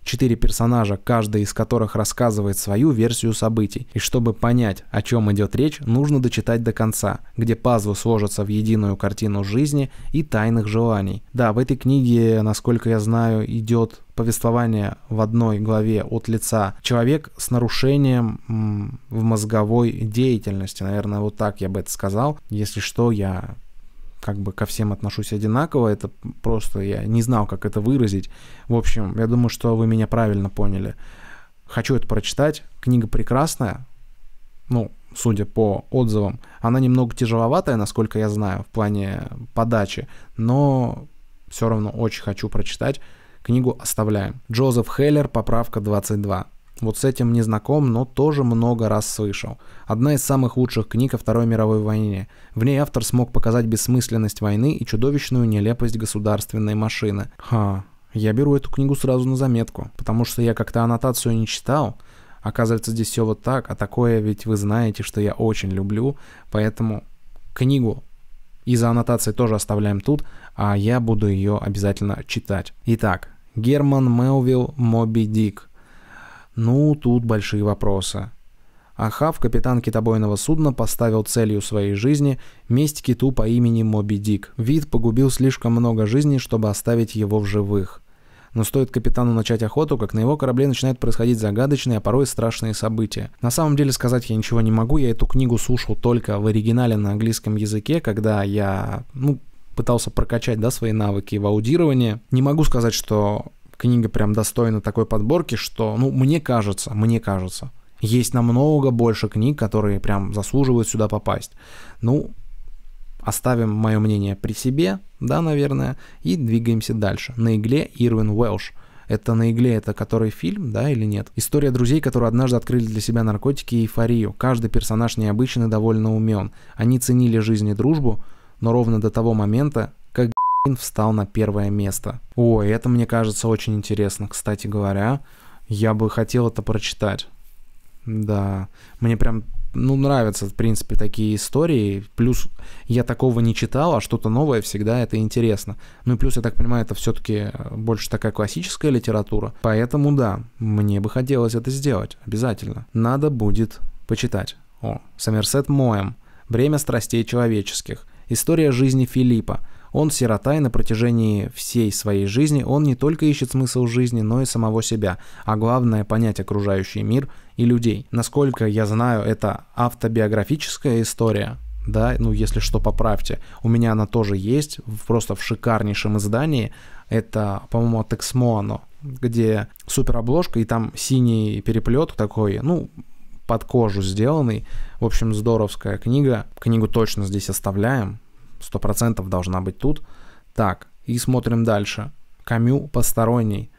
Четыре персонажа, каждый из которых рассказывает свою версию событий. И чтобы понять, о чем идет речь, нужно дочитать до конца, где пазлы сложатся в единую картину жизни и тайных желаний. Да, в этой книге, насколько я знаю, идет повествование в одной главе от лица человек с нарушением в мозговой деятельности. Наверное, вот так я бы это сказал. Если что, я как бы ко всем отношусь одинаково, это просто я не знал, как это выразить. В общем, я думаю, что вы меня правильно поняли. Хочу это прочитать. Книга прекрасная, ну, судя по отзывам. Она немного тяжеловатая, насколько я знаю, в плане подачи, но все равно очень хочу прочитать. Книгу оставляем. Джозеф Хеллер, поправка 22. Вот с этим не знаком, но тоже много раз слышал. Одна из самых лучших книг о Второй мировой войне. В ней автор смог показать бессмысленность войны и чудовищную нелепость государственной машины. Ха, я беру эту книгу сразу на заметку, потому что я как-то аннотацию не читал. Оказывается, здесь все вот так, а такое ведь вы знаете, что я очень люблю, поэтому книгу и за аннотацией тоже оставляем тут, а я буду ее обязательно читать. Итак, Герман Мелвилл Моби Дик – ну, тут большие вопросы. Ахав, капитан китобойного судна, поставил целью своей жизни месть киту по имени Моби Дик. Вид погубил слишком много жизней, чтобы оставить его в живых. Но стоит капитану начать охоту, как на его корабле начинают происходить загадочные, а порой страшные события. На самом деле сказать я ничего не могу, я эту книгу слушал только в оригинале на английском языке, когда я, ну, пытался прокачать, да, свои навыки в аудировании. Не могу сказать, что книга прям достойна такой подборки, что, ну, мне кажется, мне кажется, есть намного больше книг, которые прям заслуживают сюда попасть. Ну, оставим мое мнение при себе, да, наверное, и двигаемся дальше. На игле Ирвин Уэлш. Это на игле, это который фильм, да, или нет? История друзей, которые однажды открыли для себя наркотики и эйфорию. Каждый персонаж необычен и довольно умен. Они ценили жизнь и дружбу, но ровно до того момента, встал на первое место. О, это мне кажется очень интересно, кстати говоря. Я бы хотел это прочитать. Да, мне прям, ну, нравятся, в принципе, такие истории. Плюс я такого не читал, а что-то новое всегда это интересно. Ну и плюс, я так понимаю, это все-таки э, больше такая классическая литература. Поэтому да, мне бы хотелось это сделать, обязательно. Надо будет почитать. О, Сомерсет Моем. "Бремя страстей человеческих. История жизни Филиппа – он сирота, и на протяжении всей своей жизни он не только ищет смысл жизни, но и самого себя, а главное понять окружающий мир и людей. Насколько я знаю, это автобиографическая история, да, ну если что, поправьте. У меня она тоже есть, просто в шикарнейшем издании. Это, по-моему, от Эксмо оно, где суперобложка, и там синий переплет такой, ну, под кожу сделанный. В общем, здоровская книга. Книгу точно здесь оставляем. 100% должна быть тут. Так, и смотрим дальше. Камю «Посторонний».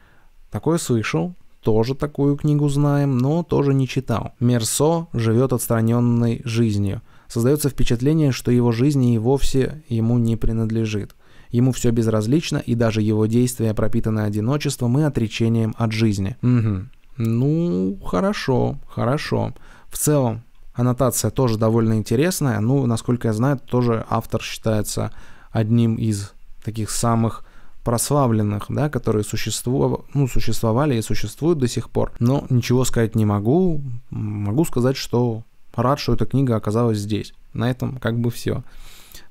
Такое слышал, тоже такую книгу знаем, но тоже не читал. Мерсо живет отстраненной жизнью. Создается впечатление, что его жизнь и вовсе ему не принадлежит. Ему все безразлично, и даже его действия пропитаны одиночеством и отречением от жизни. Угу. Ну, хорошо, хорошо. В целом, Аннотация тоже довольно интересная. Ну, насколько я знаю, тоже автор считается одним из таких самых прославленных, да, которые существу... ну, существовали и существуют до сих пор. Но ничего сказать не могу. Могу сказать, что рад, что эта книга оказалась здесь. На этом как бы все.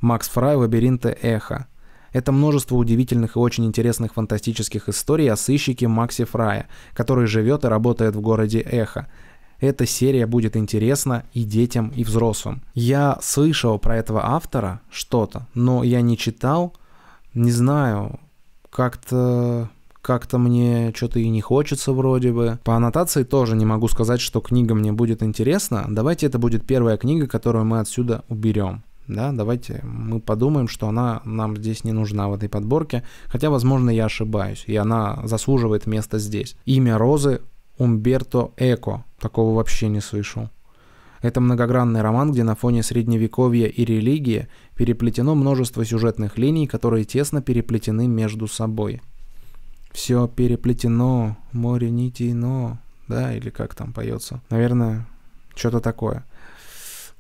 Макс Фрай «Лабиринты эхо». Это множество удивительных и очень интересных фантастических историй о сыщике Максе Фрая, который живет и работает в городе Эхо. Эта серия будет интересна и детям, и взрослым. Я слышал про этого автора что-то, но я не читал, не знаю, как-то как-то мне что-то и не хочется вроде бы. По аннотации тоже не могу сказать, что книга мне будет интересна. Давайте это будет первая книга, которую мы отсюда уберем. Да, давайте мы подумаем, что она нам здесь не нужна в этой подборке, хотя, возможно, я ошибаюсь, и она заслуживает места здесь. Имя Розы Умберто Эко. Такого вообще не слышал. Это многогранный роман, где на фоне средневековья и религии переплетено множество сюжетных линий, которые тесно переплетены между собой. Все переплетено, море нитейно, да, или как там поется. Наверное, что-то такое.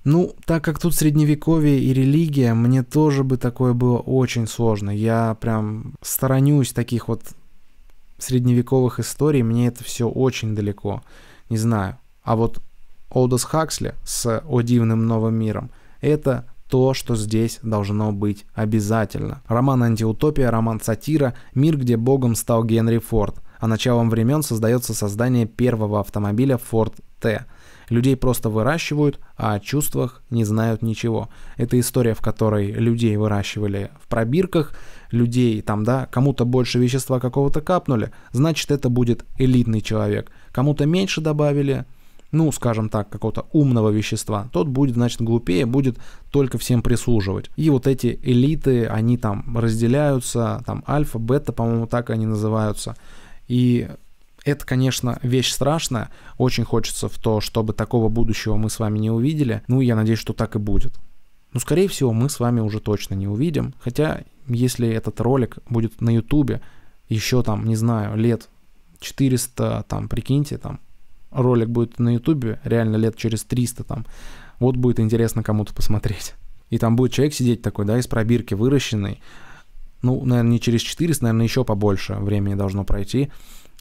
Ну, так как тут средневековье и религия, мне тоже бы такое было очень сложно. Я прям сторонюсь таких вот средневековых историй мне это все очень далеко. Не знаю. А вот Олдос Хаксли с «О дивным новым миром» — это то, что здесь должно быть обязательно. Роман антиутопия, роман сатира, мир, где богом стал Генри Форд, а началом времен создается создание первого автомобиля Ford T — Людей просто выращивают, а о чувствах не знают ничего. Это история, в которой людей выращивали в пробирках, людей там, да, кому-то больше вещества какого-то капнули, значит это будет элитный человек. Кому-то меньше добавили, ну, скажем так, какого-то умного вещества, тот будет, значит, глупее, будет только всем прислуживать. И вот эти элиты, они там разделяются, там альфа, бета, по-моему, так они называются. И это, конечно, вещь страшная. Очень хочется в то, чтобы такого будущего мы с вами не увидели. Ну, я надеюсь, что так и будет. Но, ну, скорее всего, мы с вами уже точно не увидим. Хотя, если этот ролик будет на Ютубе еще там, не знаю, лет 400, там, прикиньте, там, ролик будет на Ютубе реально лет через 300 там, вот будет интересно кому-то посмотреть. И там будет человек сидеть такой, да, из пробирки выращенный, ну, наверное, не через 400, наверное, еще побольше времени должно пройти,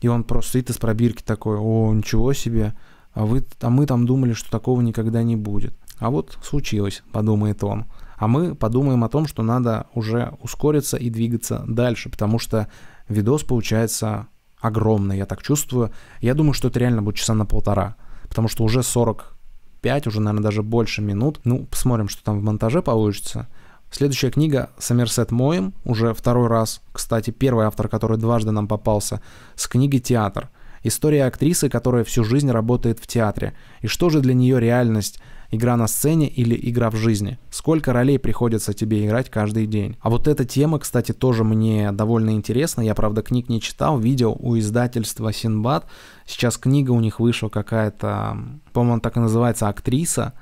и он просто стоит из пробирки такой, о, ничего себе, а, вы, а мы там думали, что такого никогда не будет. А вот случилось, подумает он. А мы подумаем о том, что надо уже ускориться и двигаться дальше, потому что видос получается огромный, я так чувствую. Я думаю, что это реально будет часа на полтора, потому что уже 45, уже, наверное, даже больше минут. Ну, посмотрим, что там в монтаже получится. Следующая книга «Сомерсет Моем», уже второй раз, кстати, первый автор, который дважды нам попался, с книги «Театр». История актрисы, которая всю жизнь работает в театре. И что же для нее реальность? Игра на сцене или игра в жизни? Сколько ролей приходится тебе играть каждый день? А вот эта тема, кстати, тоже мне довольно интересна. Я, правда, книг не читал, видел у издательства Синбад. Сейчас книга у них вышла какая-то, по-моему, так и называется «Актриса»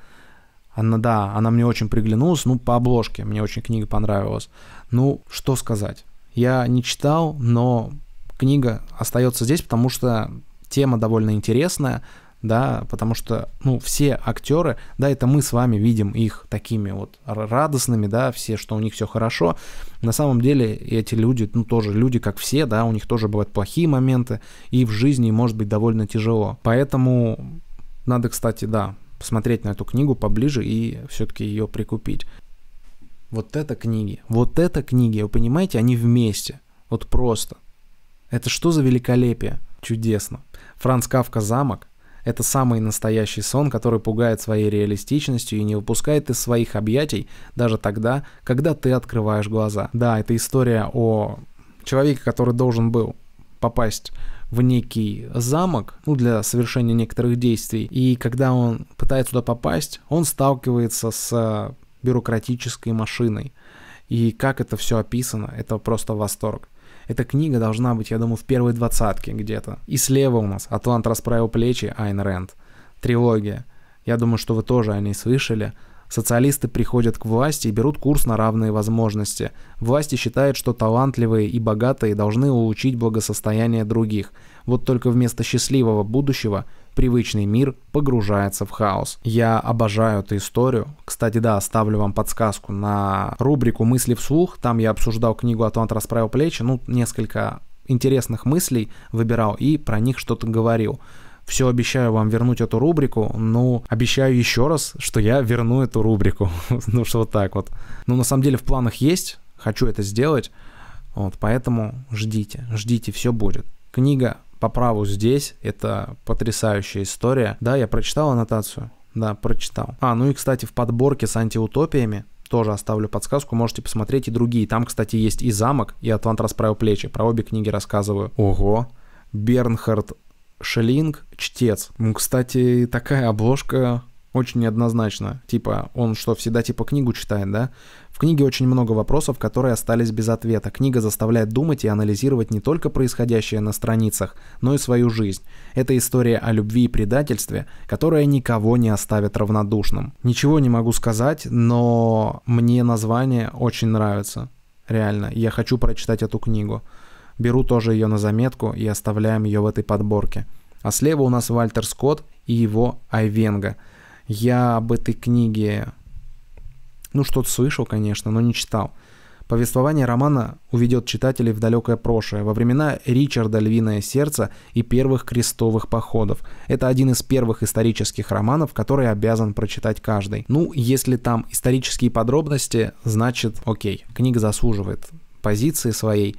Она, да, она мне очень приглянулась, ну, по обложке, мне очень книга понравилась. Ну, что сказать. Я не читал, но книга остается здесь, потому что тема довольно интересная, да, потому что, ну, все актеры, да, это мы с вами видим их такими вот радостными, да, все, что у них все хорошо. На самом деле эти люди, ну, тоже люди, как все, да, у них тоже бывают плохие моменты, и в жизни может быть довольно тяжело. Поэтому надо, кстати, да, посмотреть на эту книгу поближе и все-таки ее прикупить. Вот это книги, вот это книги, вы понимаете, они вместе, вот просто. Это что за великолепие? Чудесно. Франц Кавка «Замок» — это самый настоящий сон, который пугает своей реалистичностью и не выпускает из своих объятий даже тогда, когда ты открываешь глаза. Да, это история о человеке, который должен был попасть в некий замок, ну, для совершения некоторых действий. И когда он пытается туда попасть, он сталкивается с э, бюрократической машиной. И как это все описано, это просто восторг. Эта книга должна быть, я думаю, в первой двадцатке где-то. И слева у нас «Атлант расправил плечи» Айн Рэнд. Трилогия. Я думаю, что вы тоже о ней слышали. Социалисты приходят к власти и берут курс на равные возможности. Власти считают, что талантливые и богатые должны улучшить благосостояние других. Вот только вместо счастливого будущего привычный мир погружается в хаос. Я обожаю эту историю. Кстати, да, оставлю вам подсказку на рубрику «Мысли вслух». Там я обсуждал книгу «Атлант расправил плечи». Ну, несколько интересных мыслей выбирал и про них что-то говорил все обещаю вам вернуть эту рубрику, но ну, обещаю еще раз, что я верну эту рубрику. ну, что вот так вот. Ну, на самом деле в планах есть, хочу это сделать, вот, поэтому ждите, ждите, все будет. Книга по праву здесь, это потрясающая история. Да, я прочитал аннотацию, да, прочитал. А, ну и, кстати, в подборке с антиутопиями тоже оставлю подсказку, можете посмотреть и другие. Там, кстати, есть и «Замок», и «Атлант расправил плечи». Про обе книги рассказываю. Ого! Бернхард Шелинг чтец. Ну, кстати, такая обложка очень неоднозначно. Типа, он что, всегда типа книгу читает, да? В книге очень много вопросов, которые остались без ответа. Книга заставляет думать и анализировать не только происходящее на страницах, но и свою жизнь. Это история о любви и предательстве, которая никого не оставит равнодушным. Ничего не могу сказать, но мне название очень нравится. Реально, я хочу прочитать эту книгу. Беру тоже ее на заметку и оставляем ее в этой подборке. А слева у нас Вальтер Скотт и его Айвенга. Я об этой книге, ну, что-то слышал, конечно, но не читал. Повествование романа уведет читателей в далекое прошлое, во времена Ричарда «Львиное сердце» и первых крестовых походов. Это один из первых исторических романов, который обязан прочитать каждый. Ну, если там исторические подробности, значит, окей, книга заслуживает позиции своей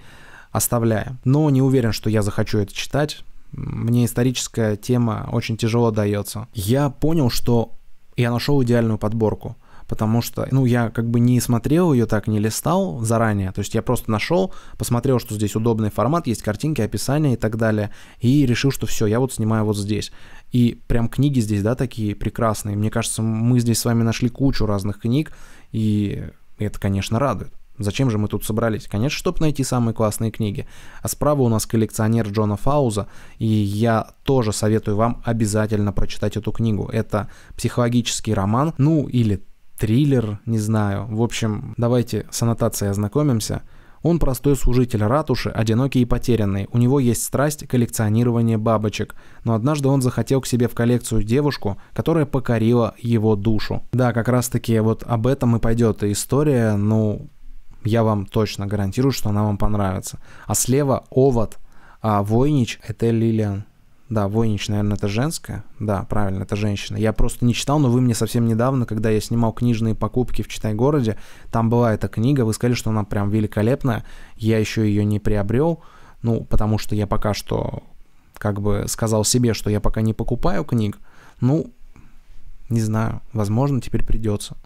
оставляем. Но не уверен, что я захочу это читать. Мне историческая тема очень тяжело дается. Я понял, что я нашел идеальную подборку потому что, ну, я как бы не смотрел ее так, не листал заранее, то есть я просто нашел, посмотрел, что здесь удобный формат, есть картинки, описание и так далее, и решил, что все, я вот снимаю вот здесь. И прям книги здесь, да, такие прекрасные. Мне кажется, мы здесь с вами нашли кучу разных книг, и это, конечно, радует. Зачем же мы тут собрались? Конечно, чтобы найти самые классные книги. А справа у нас коллекционер Джона Фауза, и я тоже советую вам обязательно прочитать эту книгу. Это психологический роман, ну или триллер, не знаю. В общем, давайте с аннотацией ознакомимся. Он простой служитель ратуши, одинокий и потерянный. У него есть страсть коллекционирования бабочек. Но однажды он захотел к себе в коллекцию девушку, которая покорила его душу. Да, как раз таки вот об этом и пойдет история, ну, я вам точно гарантирую, что она вам понравится. А слева овод, а Войнич — это Лилиан. Да, Войнич, наверное, это женская. Да, правильно, это женщина. Я просто не читал, но вы мне совсем недавно, когда я снимал книжные покупки в Читай-городе, там была эта книга, вы сказали, что она прям великолепная. Я еще ее не приобрел, ну, потому что я пока что как бы сказал себе, что я пока не покупаю книг. Ну, не знаю, возможно, теперь придется.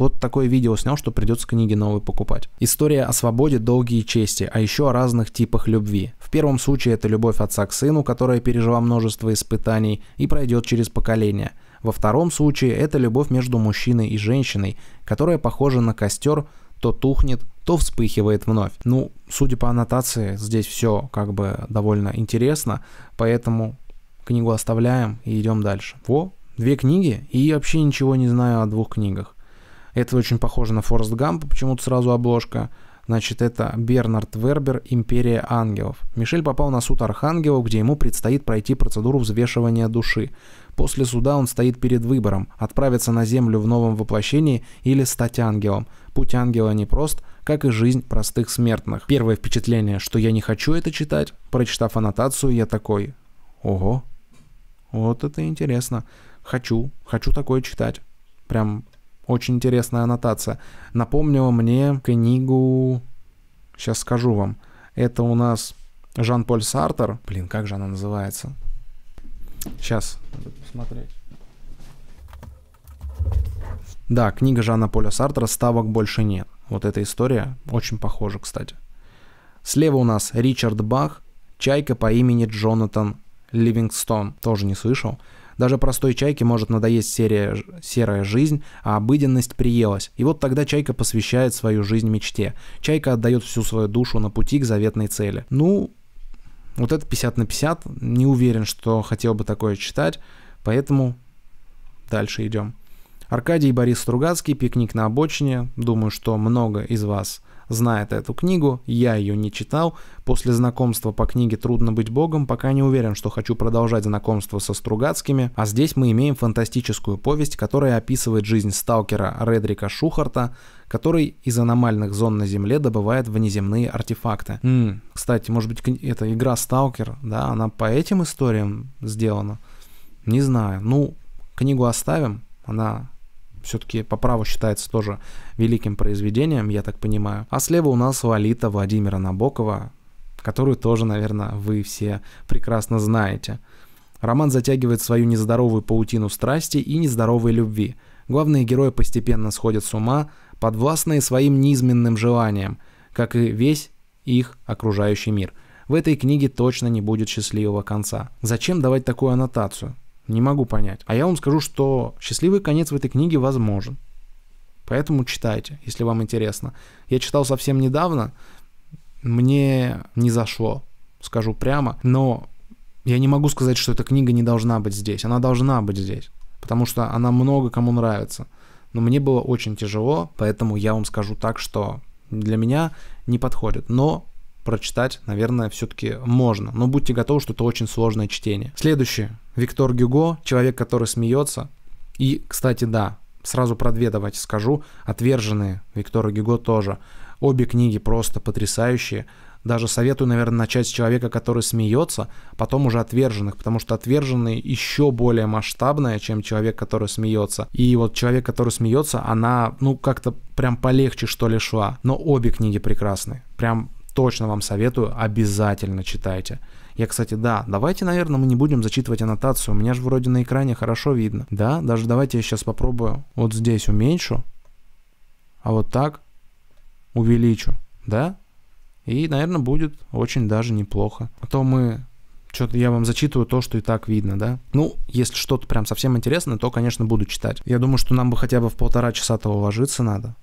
Вот такое видео снял, что придется книги новые покупать. История о свободе, долге и чести, а еще о разных типах любви. В первом случае это любовь отца к сыну, которая пережила множество испытаний и пройдет через поколения. Во втором случае это любовь между мужчиной и женщиной, которая похожа на костер, то тухнет, то вспыхивает вновь. Ну, судя по аннотации, здесь все как бы довольно интересно, поэтому книгу оставляем и идем дальше. Во, две книги и вообще ничего не знаю о двух книгах. Это очень похоже на Форест Гампа, почему-то сразу обложка. Значит, это Бернард Вербер «Империя ангелов». Мишель попал на суд Архангелов, где ему предстоит пройти процедуру взвешивания души. После суда он стоит перед выбором – отправиться на землю в новом воплощении или стать ангелом. Путь ангела непрост, как и жизнь простых смертных. Первое впечатление, что я не хочу это читать. Прочитав аннотацию, я такой «Ого, вот это интересно. Хочу, хочу такое читать». Прям очень интересная аннотация. Напомнила мне книгу... Сейчас скажу вам. Это у нас Жан-Поль Сартер. Блин, как же она называется? Сейчас, надо посмотреть. Да, книга Жанна Поля Сартера «Ставок больше нет». Вот эта история очень похожа, кстати. Слева у нас Ричард Бах, чайка по имени Джонатан Ливингстон. Тоже не слышал. Даже простой чайке может надоесть серия, серая жизнь, а обыденность приелась. И вот тогда чайка посвящает свою жизнь мечте. Чайка отдает всю свою душу на пути к заветной цели. Ну, вот это 50 на 50. Не уверен, что хотел бы такое читать, поэтому дальше идем. Аркадий и Борис Стругацкий, пикник на обочине. Думаю, что много из вас знает эту книгу, я ее не читал. После знакомства по книге «Трудно быть богом» пока не уверен, что хочу продолжать знакомство со Стругацкими, а здесь мы имеем фантастическую повесть, которая описывает жизнь сталкера Редрика Шухарта, который из аномальных зон на Земле добывает внеземные артефакты. М-м, кстати, может быть, эта игра «Сталкер», да, она по этим историям сделана? Не знаю. Ну, книгу оставим, она все-таки по праву считается тоже великим произведением, я так понимаю. А слева у нас Лолита Владимира Набокова, которую тоже, наверное, вы все прекрасно знаете. Роман затягивает свою нездоровую паутину страсти и нездоровой любви. Главные герои постепенно сходят с ума, подвластные своим низменным желаниям, как и весь их окружающий мир. В этой книге точно не будет счастливого конца. Зачем давать такую аннотацию? Не могу понять. А я вам скажу, что счастливый конец в этой книге возможен. Поэтому читайте, если вам интересно. Я читал совсем недавно, мне не зашло, скажу прямо, но я не могу сказать, что эта книга не должна быть здесь. Она должна быть здесь, потому что она много кому нравится. Но мне было очень тяжело, поэтому я вам скажу так, что для меня не подходит. Но прочитать, наверное, все-таки можно. Но будьте готовы, что это очень сложное чтение. Следующее. Виктор Гюго, человек, который смеется. И, кстати, да, сразу про две давайте скажу. Отверженные Виктора Гюго тоже. Обе книги просто потрясающие. Даже советую, наверное, начать с человека, который смеется, а потом уже отверженных, потому что отверженные еще более масштабная, чем человек, который смеется. И вот человек, который смеется, она, ну, как-то прям полегче, что ли, шла. Но обе книги прекрасны. Прям точно вам советую, обязательно читайте. Я, кстати, да, давайте, наверное, мы не будем зачитывать аннотацию, у меня же вроде на экране хорошо видно. Да, даже давайте я сейчас попробую вот здесь уменьшу, а вот так увеличу, да? И, наверное, будет очень даже неплохо. А то мы что-то я вам зачитываю то, что и так видно, да? Ну, если что-то прям совсем интересно, то, конечно, буду читать. Я думаю, что нам бы хотя бы в полтора часа того ложиться надо.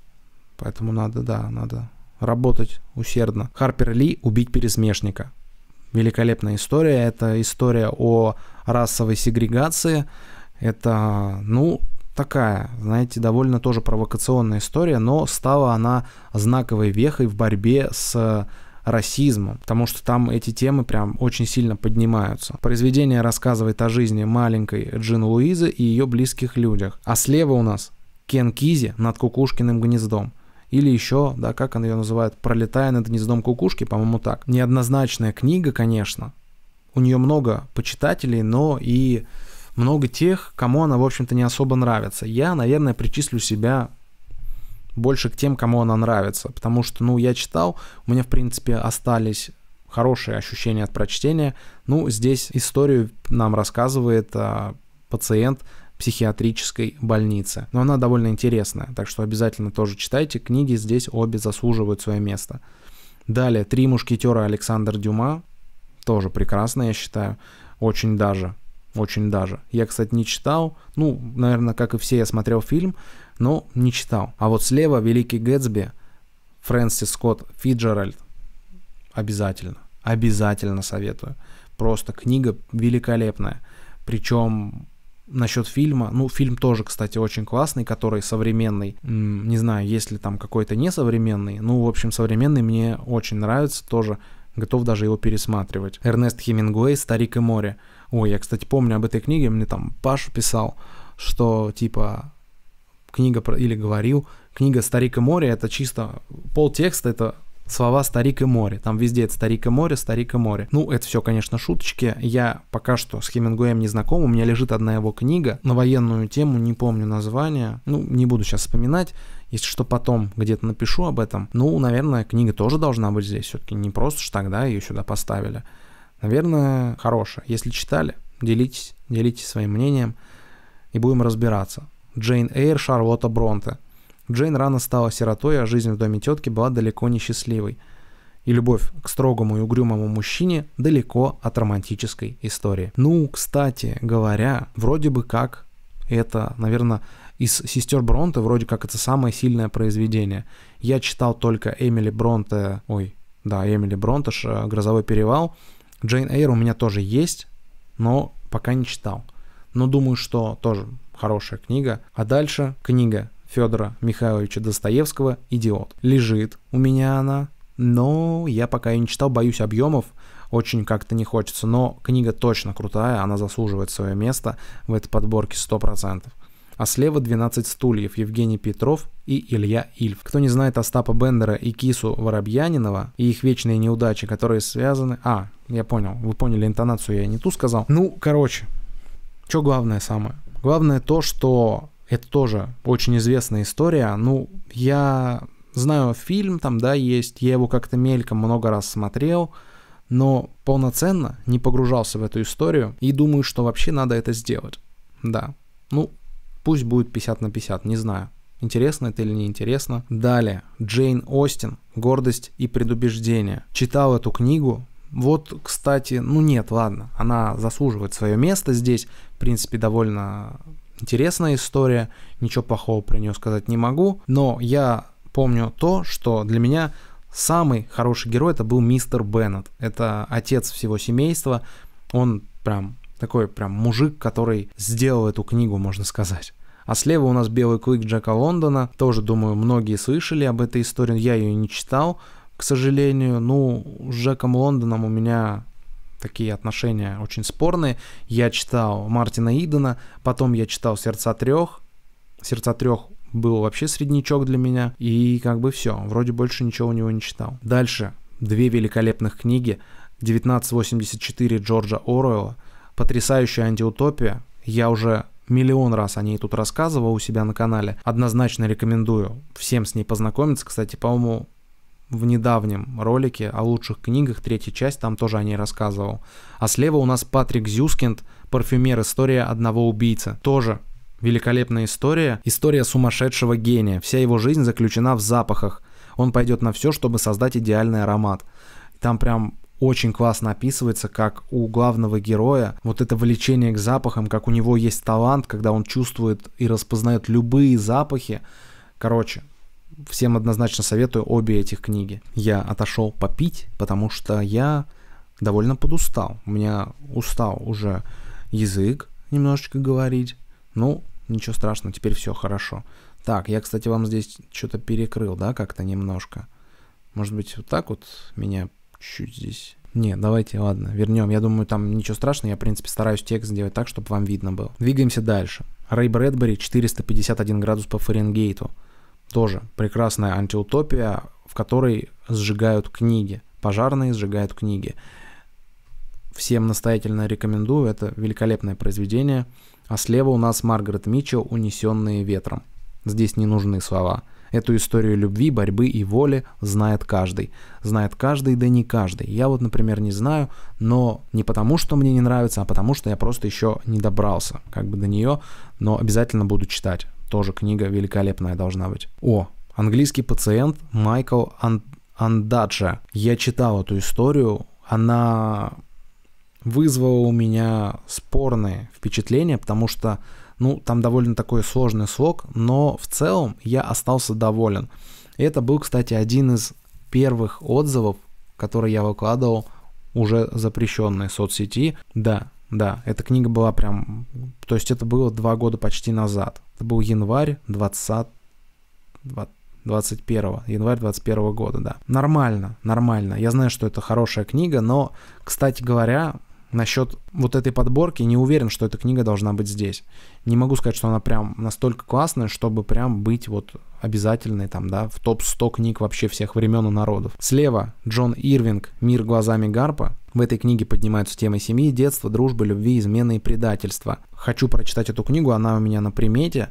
Поэтому надо, да, надо работать усердно. Харпер Ли «Убить пересмешника». Великолепная история. Это история о расовой сегрегации. Это, ну, такая, знаете, довольно тоже провокационная история, но стала она знаковой вехой в борьбе с расизмом, потому что там эти темы прям очень сильно поднимаются. Произведение рассказывает о жизни маленькой Джин Луизы и ее близких людях. А слева у нас Кен Кизи над кукушкиным гнездом или еще, да, как она ее называет, «Пролетая над гнездом кукушки», по-моему, так. Неоднозначная книга, конечно. У нее много почитателей, но и много тех, кому она, в общем-то, не особо нравится. Я, наверное, причислю себя больше к тем, кому она нравится, потому что, ну, я читал, у меня, в принципе, остались хорошие ощущения от прочтения. Ну, здесь историю нам рассказывает а, пациент, психиатрической больнице. Но она довольно интересная, так что обязательно тоже читайте. Книги здесь обе заслуживают свое место. Далее «Три мушкетера» Александр Дюма. Тоже прекрасно, я считаю. Очень даже. Очень даже. Я, кстати, не читал. Ну, наверное, как и все, я смотрел фильм, но не читал. А вот слева «Великий Гэтсби» Фрэнсис Скотт Фиджеральд. Обязательно. Обязательно советую. Просто книга великолепная. Причем насчет фильма, ну, фильм тоже, кстати, очень классный, который современный, не знаю, есть ли там какой-то несовременный, ну, в общем, современный мне очень нравится тоже, готов даже его пересматривать. Эрнест Хемингуэй «Старик и море». Ой, я, кстати, помню об этой книге, мне там Паша писал, что, типа, книга, про или говорил, книга «Старик и море» — это чисто пол текста это слова «старик и море». Там везде это «старик и море», «старик и море». Ну, это все, конечно, шуточки. Я пока что с Хемингуэем не знаком. У меня лежит одна его книга на военную тему, не помню название. Ну, не буду сейчас вспоминать. Если что, потом где-то напишу об этом. Ну, наверное, книга тоже должна быть здесь. Все-таки не просто ж тогда ее сюда поставили. Наверное, хорошая. Если читали, делитесь, делитесь своим мнением и будем разбираться. Джейн Эйр, Шарлотта Бронте – Джейн рано стала сиротой, а жизнь в доме тетки была далеко не счастливой. И любовь к строгому и угрюмому мужчине далеко от романтической истории. Ну, кстати говоря, вроде бы как это, наверное, из сестер Бронте, вроде как это самое сильное произведение. Я читал только Эмили Бронте, ой, да, Эмили Бронтеш «Грозовой перевал». Джейн Эйр у меня тоже есть, но пока не читал. Но думаю, что тоже хорошая книга. А дальше книга Федора Михайловича Достоевского «Идиот». Лежит у меня она, но я пока ее не читал, боюсь объемов, очень как-то не хочется, но книга точно крутая, она заслуживает свое место в этой подборке 100%. А слева 12 стульев Евгений Петров и Илья Ильф. Кто не знает Остапа Бендера и Кису Воробьянинова и их вечные неудачи, которые связаны... А, я понял, вы поняли интонацию, я не ту сказал. Ну, короче, что главное самое? Главное то, что это тоже очень известная история. Ну, я знаю фильм там, да, есть, я его как-то мельком много раз смотрел, но полноценно не погружался в эту историю и думаю, что вообще надо это сделать. Да. Ну, пусть будет 50 на 50, не знаю. Интересно это или не интересно. Далее. Джейн Остин. «Гордость и предубеждение». Читал эту книгу. Вот, кстати, ну нет, ладно, она заслуживает свое место здесь. В принципе, довольно интересная история, ничего плохого про нее сказать не могу, но я помню то, что для меня самый хороший герой это был мистер Беннет. Это отец всего семейства, он прям такой прям мужик, который сделал эту книгу, можно сказать. А слева у нас «Белый клык» Джека Лондона. Тоже, думаю, многие слышали об этой истории. Я ее не читал, к сожалению. Ну, с Джеком Лондоном у меня такие отношения очень спорные. Я читал Мартина Идена, потом я читал «Сердца трех». «Сердца трех» был вообще среднячок для меня. И как бы все, вроде больше ничего у него не читал. Дальше две великолепных книги. 1984 Джорджа Оруэлла, потрясающая антиутопия. Я уже миллион раз о ней тут рассказывал у себя на канале. Однозначно рекомендую всем с ней познакомиться. Кстати, по-моему, в недавнем ролике о лучших книгах, третья часть, там тоже о ней рассказывал. А слева у нас Патрик Зюскинд, парфюмер, история одного убийца. Тоже великолепная история, история сумасшедшего гения. Вся его жизнь заключена в запахах. Он пойдет на все, чтобы создать идеальный аромат. Там прям очень классно описывается, как у главного героя вот это влечение к запахам, как у него есть талант, когда он чувствует и распознает любые запахи. Короче, Всем однозначно советую обе этих книги. Я отошел попить, потому что я довольно подустал. У меня устал уже язык немножечко говорить. Ну, ничего страшного, теперь все хорошо. Так, я, кстати, вам здесь что-то перекрыл, да, как-то немножко. Может быть, вот так вот меня чуть здесь... Не, давайте, ладно, вернем. Я думаю, там ничего страшного. Я, в принципе, стараюсь текст сделать так, чтобы вам видно было. Двигаемся дальше. Рэй Брэдбери 451 градус по Фаренгейту. Тоже прекрасная антиутопия, в которой сжигают книги. Пожарные сжигают книги. Всем настоятельно рекомендую, это великолепное произведение. А слева у нас Маргарет Митчелл «Унесенные ветром». Здесь ненужные слова. Эту историю любви, борьбы и воли знает каждый. Знает каждый, да не каждый. Я вот, например, не знаю, но не потому, что мне не нравится, а потому, что я просто еще не добрался как бы до нее, но обязательно буду читать. Тоже книга великолепная должна быть. О, английский пациент Майкл Ан- Андаджа. Я читал эту историю. Она вызвала у меня спорные впечатления, потому что, ну, там довольно такой сложный слог, но в целом я остался доволен. это был, кстати, один из первых отзывов, который я выкладывал уже запрещенной соцсети. Да, да, эта книга была прям... То есть это было два года почти назад. Это был январь 20... 20 21 январь 21 года, да. Нормально, нормально. Я знаю, что это хорошая книга, но, кстати говоря, насчет вот этой подборки не уверен, что эта книга должна быть здесь. Не могу сказать, что она прям настолько классная, чтобы прям быть вот обязательной там, да, в топ-100 книг вообще всех времен и народов. Слева Джон Ирвинг «Мир глазами Гарпа». В этой книге поднимаются темы семьи, детства, дружбы, любви, измены и предательства. Хочу прочитать эту книгу, она у меня на примете,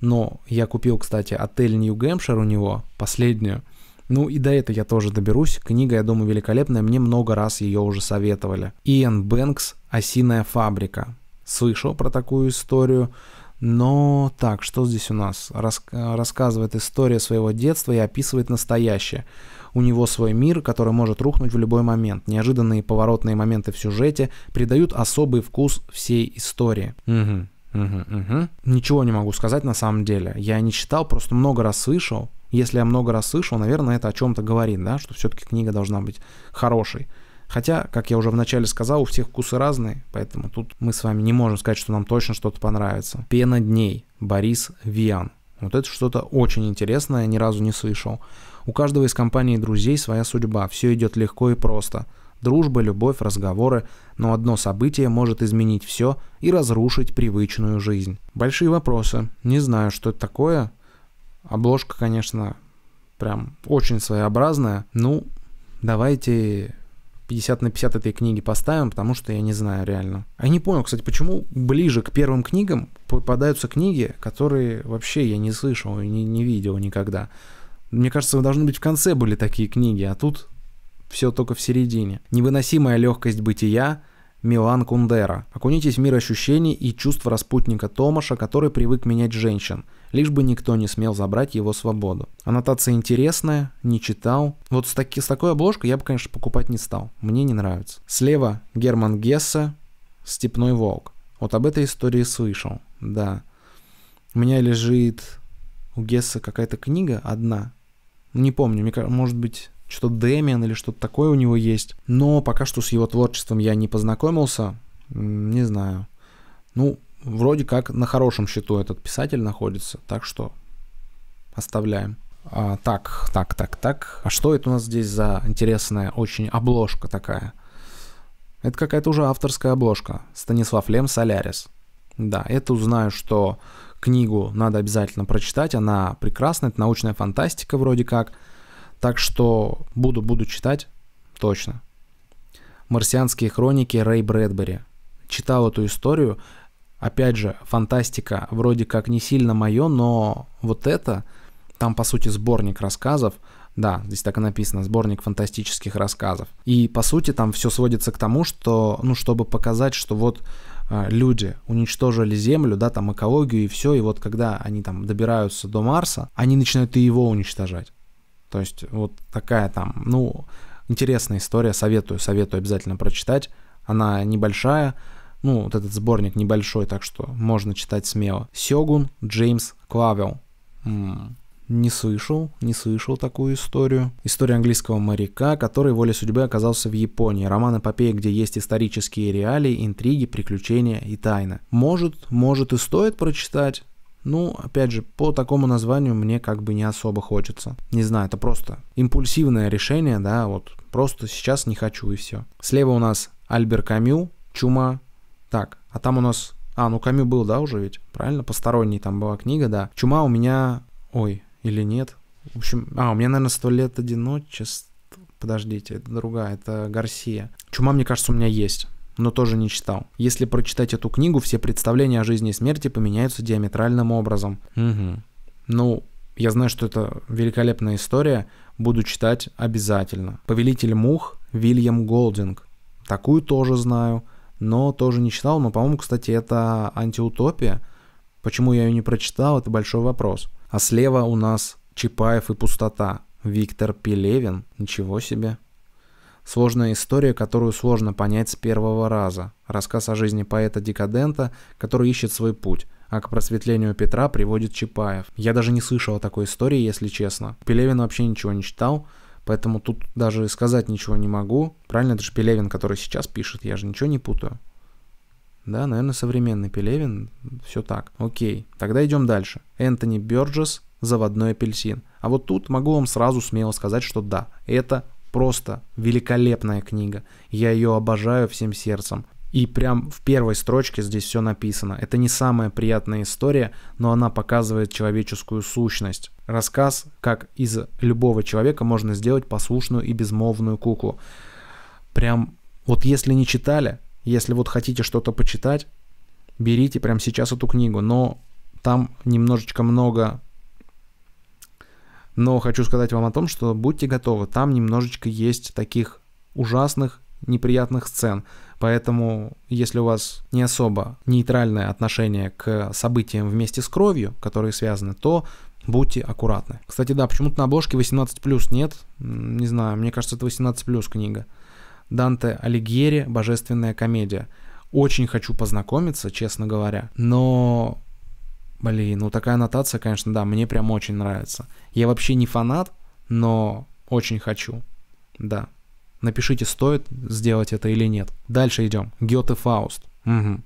но я купил, кстати, отель Нью-Гэмпшир у него, последнюю, ну и до этого я тоже доберусь. Книга, я думаю, великолепная. Мне много раз ее уже советовали. Иэн Бэнкс «Осиная фабрика». Слышал про такую историю. Но так, что здесь у нас? Рас... Рассказывает история своего детства и описывает настоящее. У него свой мир, который может рухнуть в любой момент. Неожиданные поворотные моменты в сюжете придают особый вкус всей истории. Угу, угу, угу. Ничего не могу сказать на самом деле. Я не читал, просто много раз слышал. Если я много раз слышал, наверное, это о чем-то говорит, да, что все-таки книга должна быть хорошей. Хотя, как я уже вначале сказал, у всех вкусы разные, поэтому тут мы с вами не можем сказать, что нам точно что-то понравится. «Пена дней» Борис Виан. Вот это что-то очень интересное, ни разу не слышал. У каждого из компаний и друзей своя судьба, все идет легко и просто. Дружба, любовь, разговоры, но одно событие может изменить все и разрушить привычную жизнь. Большие вопросы. Не знаю, что это такое, Обложка, конечно, прям очень своеобразная. Ну, давайте 50 на 50 этой книги поставим, потому что я не знаю реально. А я не понял, кстати, почему ближе к первым книгам попадаются книги, которые вообще я не слышал и не, не видел никогда. Мне кажется, должны быть в конце были такие книги, а тут все только в середине. «Невыносимая легкость бытия», Милан Кундера. Окунитесь в мир ощущений и чувств распутника Томаша, который привык менять женщин лишь бы никто не смел забрать его свободу. Аннотация интересная, не читал. Вот с, таки, с такой обложкой я бы, конечно, покупать не стал. Мне не нравится. Слева Герман Гесса «Степной волк». Вот об этой истории слышал, да. У меня лежит у Гесса какая-то книга одна. Не помню, может быть, что-то Дэмиан или что-то такое у него есть. Но пока что с его творчеством я не познакомился. Не знаю. Ну, вроде как на хорошем счету этот писатель находится, так что оставляем. А, так, так, так, так. А что это у нас здесь за интересная очень обложка такая? Это какая-то уже авторская обложка. Станислав Лем «Солярис». Да, это узнаю, что книгу надо обязательно прочитать. Она прекрасная, это научная фантастика вроде как. Так что буду, буду читать точно. «Марсианские хроники» Рэй Брэдбери. Читал эту историю, опять же, фантастика вроде как не сильно мое, но вот это, там по сути сборник рассказов, да, здесь так и написано, сборник фантастических рассказов. И по сути там все сводится к тому, что, ну, чтобы показать, что вот а, люди уничтожили Землю, да, там экологию и все, и вот когда они там добираются до Марса, они начинают и его уничтожать. То есть вот такая там, ну, интересная история, советую, советую обязательно прочитать. Она небольшая, ну, вот этот сборник небольшой, так что можно читать смело. Сёгун Джеймс Клавел. М-м, не слышал, не слышал такую историю. История английского моряка, который волей судьбы оказался в Японии. Роман эпопеи, где есть исторические реалии, интриги, приключения и тайны. Может, может и стоит прочитать, ну, опять же, по такому названию мне как бы не особо хочется. Не знаю, это просто импульсивное решение, да, вот просто сейчас не хочу и все. Слева у нас Альбер Камю, Чума, так, а там у нас... А, ну Камю был, да, уже ведь? Правильно? Посторонний там была книга, да. Чума у меня... Ой, или нет? В общем, а, у меня, наверное, «Сто лет одиночества». Подождите, это другая, это Гарсия. «Чума», мне кажется, у меня есть но тоже не читал. Если прочитать эту книгу, все представления о жизни и смерти поменяются диаметральным образом. Угу. Ну, я знаю, что это великолепная история, буду читать обязательно. «Повелитель мух» Вильям Голдинг. Такую тоже знаю – но тоже не читал. Но, по-моему, кстати, это антиутопия. Почему я ее не прочитал, это большой вопрос. А слева у нас Чапаев и пустота. Виктор Пелевин. Ничего себе. Сложная история, которую сложно понять с первого раза. Рассказ о жизни поэта-декадента, который ищет свой путь, а к просветлению Петра приводит Чапаев. Я даже не слышал о такой истории, если честно. Пелевин вообще ничего не читал, Поэтому тут даже сказать ничего не могу. Правильно, это же Пелевин, который сейчас пишет, я же ничего не путаю. Да, наверное, современный Пелевин, все так. Окей, тогда идем дальше. Энтони Бёрджес, заводной апельсин. А вот тут могу вам сразу смело сказать, что да, это просто великолепная книга. Я ее обожаю всем сердцем. И прям в первой строчке здесь все написано. Это не самая приятная история, но она показывает человеческую сущность. Рассказ, как из любого человека можно сделать послушную и безмолвную куклу. Прям вот если не читали, если вот хотите что-то почитать, берите прямо сейчас эту книгу. Но там немножечко много... Но хочу сказать вам о том, что будьте готовы, там немножечко есть таких ужасных, неприятных сцен. Поэтому, если у вас не особо нейтральное отношение к событиям вместе с кровью, которые связаны, то будьте аккуратны. Кстати, да, почему-то на обложке 18+, нет? Не знаю, мне кажется, это 18+, книга. Данте Алигьери «Божественная комедия». Очень хочу познакомиться, честно говоря, но... Блин, ну такая аннотация, конечно, да, мне прям очень нравится. Я вообще не фанат, но очень хочу. Да. Напишите, стоит сделать это или нет. Дальше идем. Гёте Фауст. Угу.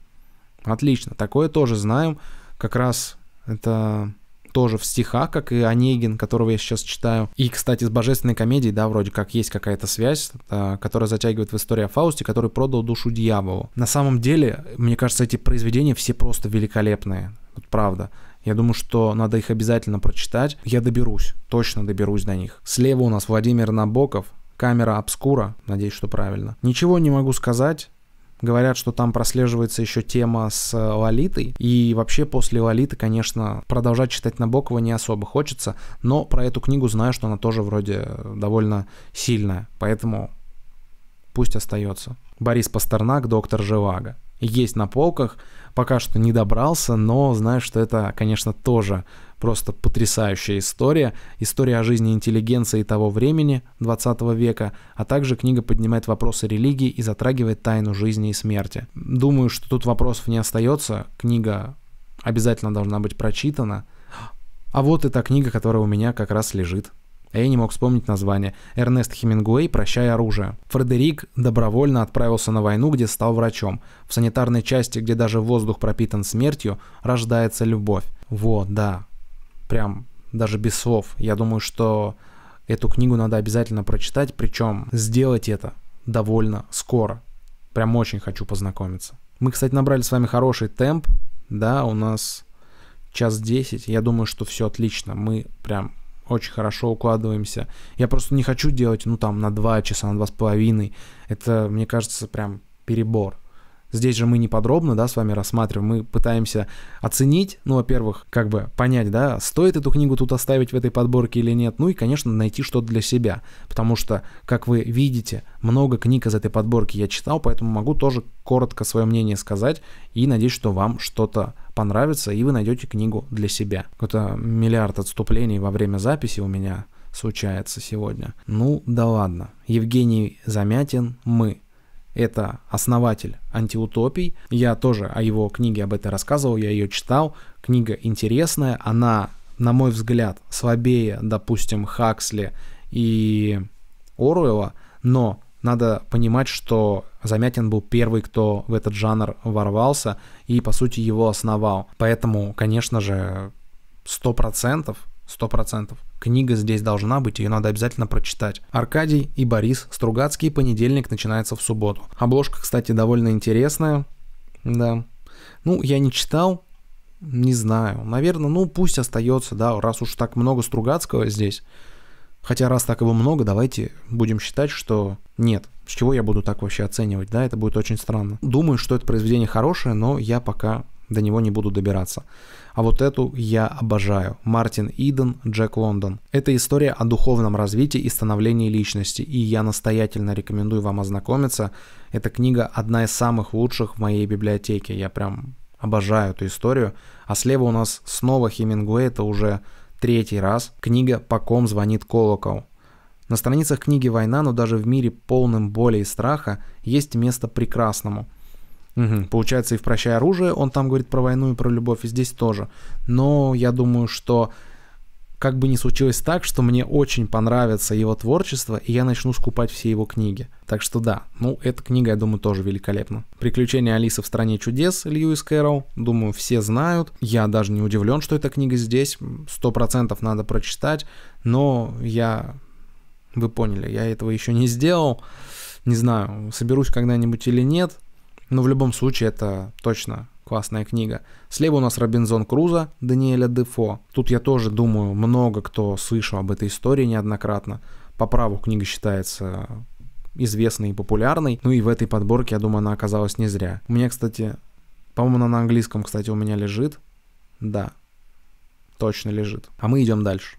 Отлично. Такое тоже знаем. Как раз это тоже в стихах, как и Онегин, которого я сейчас читаю. И, кстати, с божественной комедией, да, вроде как есть какая-то связь, а, которая затягивает в историю о Фаусте, который продал душу дьяволу. На самом деле, мне кажется, эти произведения все просто великолепные. Вот правда. Я думаю, что надо их обязательно прочитать. Я доберусь, точно доберусь до них. Слева у нас Владимир Набоков, камера обскура, надеюсь, что правильно. Ничего не могу сказать, Говорят, что там прослеживается еще тема с э, Лолитой. И вообще после Лолиты, конечно, продолжать читать Набокова не особо хочется. Но про эту книгу знаю, что она тоже вроде э, довольно сильная. Поэтому пусть остается. Борис Пастернак, доктор Живаго. Есть на полках пока что не добрался, но знаю, что это, конечно, тоже просто потрясающая история. История о жизни интеллигенции того времени, 20 века, а также книга поднимает вопросы религии и затрагивает тайну жизни и смерти. Думаю, что тут вопросов не остается. Книга обязательно должна быть прочитана. А вот и та книга, которая у меня как раз лежит а я не мог вспомнить название, Эрнест Хемингуэй «Прощай оружие». Фредерик добровольно отправился на войну, где стал врачом. В санитарной части, где даже воздух пропитан смертью, рождается любовь. Вот, да. Прям даже без слов. Я думаю, что эту книгу надо обязательно прочитать, причем сделать это довольно скоро. Прям очень хочу познакомиться. Мы, кстати, набрали с вами хороший темп. Да, у нас час десять. Я думаю, что все отлично. Мы прям очень хорошо укладываемся. Я просто не хочу делать, ну, там, на 2 часа, на 2,5. Это, мне кажется, прям перебор. Здесь же мы не подробно, да, с вами рассматриваем, мы пытаемся оценить, ну, во-первых, как бы понять, да, стоит эту книгу тут оставить в этой подборке или нет, ну и, конечно, найти что-то для себя, потому что, как вы видите, много книг из этой подборки я читал, поэтому могу тоже коротко свое мнение сказать и надеюсь, что вам что-то понравится, и вы найдете книгу для себя. Какой-то миллиард отступлений во время записи у меня случается сегодня. Ну да ладно. Евгений Замятин, мы. Это основатель антиутопий. Я тоже о его книге об этом рассказывал, я ее читал. Книга интересная, она, на мой взгляд, слабее, допустим, Хаксли и Оруэлла, но надо понимать, что Замятин был первый, кто в этот жанр ворвался и, по сути, его основал. Поэтому, конечно же, сто процентов, сто процентов Книга здесь должна быть, ее надо обязательно прочитать. Аркадий и Борис Стругацкий понедельник начинается в субботу. Обложка, кстати, довольно интересная. Да. Ну, я не читал, не знаю. Наверное, ну пусть остается, да, раз уж так много Стругацкого здесь. Хотя раз так его много, давайте будем считать, что нет. С чего я буду так вообще оценивать, да, это будет очень странно. Думаю, что это произведение хорошее, но я пока до него не буду добираться а вот эту я обожаю. Мартин Иден, Джек Лондон. Это история о духовном развитии и становлении личности, и я настоятельно рекомендую вам ознакомиться. Эта книга одна из самых лучших в моей библиотеке. Я прям обожаю эту историю. А слева у нас снова Хемингуэй, это уже третий раз. Книга «По ком звонит колокол». На страницах книги «Война», но даже в мире полном боли и страха есть место прекрасному – Угу. Получается, и в «Прощай оружие» он там говорит про войну и про любовь, и здесь тоже. Но я думаю, что как бы ни случилось так, что мне очень понравится его творчество, и я начну скупать все его книги. Так что да, ну, эта книга, я думаю, тоже великолепна. «Приключения Алисы в стране чудес» Льюис Кэрролл, думаю, все знают. Я даже не удивлен, что эта книга здесь, Сто процентов надо прочитать, но я... Вы поняли, я этого еще не сделал. Не знаю, соберусь когда-нибудь или нет, но в любом случае это точно классная книга. Слева у нас Робинзон Круза Даниэля Дефо. Тут я тоже думаю, много кто слышал об этой истории неоднократно. По праву книга считается известной и популярной. Ну и в этой подборке, я думаю, она оказалась не зря. У меня, кстати, по-моему, она на английском, кстати, у меня лежит. Да, точно лежит. А мы идем дальше.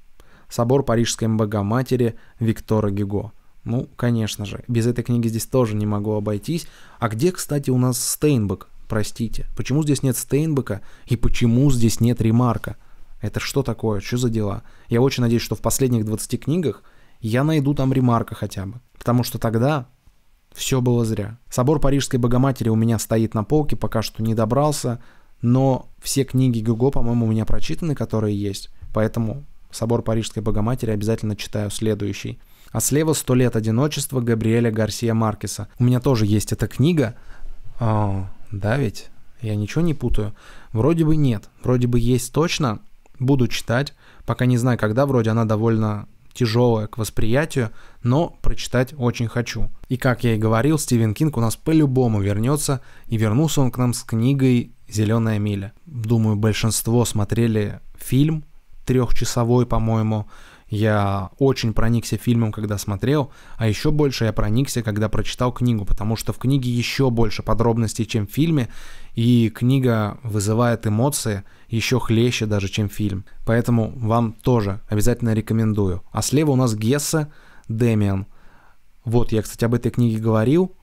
Собор Парижской МБГ Матери Виктора Гиго. Ну, конечно же, без этой книги здесь тоже не могу обойтись. А где, кстати, у нас Стейнбек? Простите, почему здесь нет Стейнбека и почему здесь нет Ремарка? Это что такое? Что за дела? Я очень надеюсь, что в последних 20 книгах я найду там Ремарка хотя бы. Потому что тогда все было зря. Собор Парижской Богоматери у меня стоит на полке, пока что не добрался, но все книги Гюго, по-моему, у меня прочитаны, которые есть. Поэтому Собор Парижской Богоматери обязательно читаю следующий а слева сто лет одиночества» Габриэля Гарсия Маркеса. У меня тоже есть эта книга. О, а, да ведь? Я ничего не путаю? Вроде бы нет. Вроде бы есть точно. Буду читать. Пока не знаю, когда. Вроде она довольно тяжелая к восприятию, но прочитать очень хочу. И как я и говорил, Стивен Кинг у нас по-любому вернется, и вернулся он к нам с книгой «Зеленая миля». Думаю, большинство смотрели фильм трехчасовой, по-моему, я очень проникся фильмом, когда смотрел, а еще больше я проникся, когда прочитал книгу, потому что в книге еще больше подробностей, чем в фильме, и книга вызывает эмоции еще хлеще даже, чем фильм. Поэтому вам тоже обязательно рекомендую. А слева у нас Гесса Демиан. Вот, я, кстати, об этой книге говорил,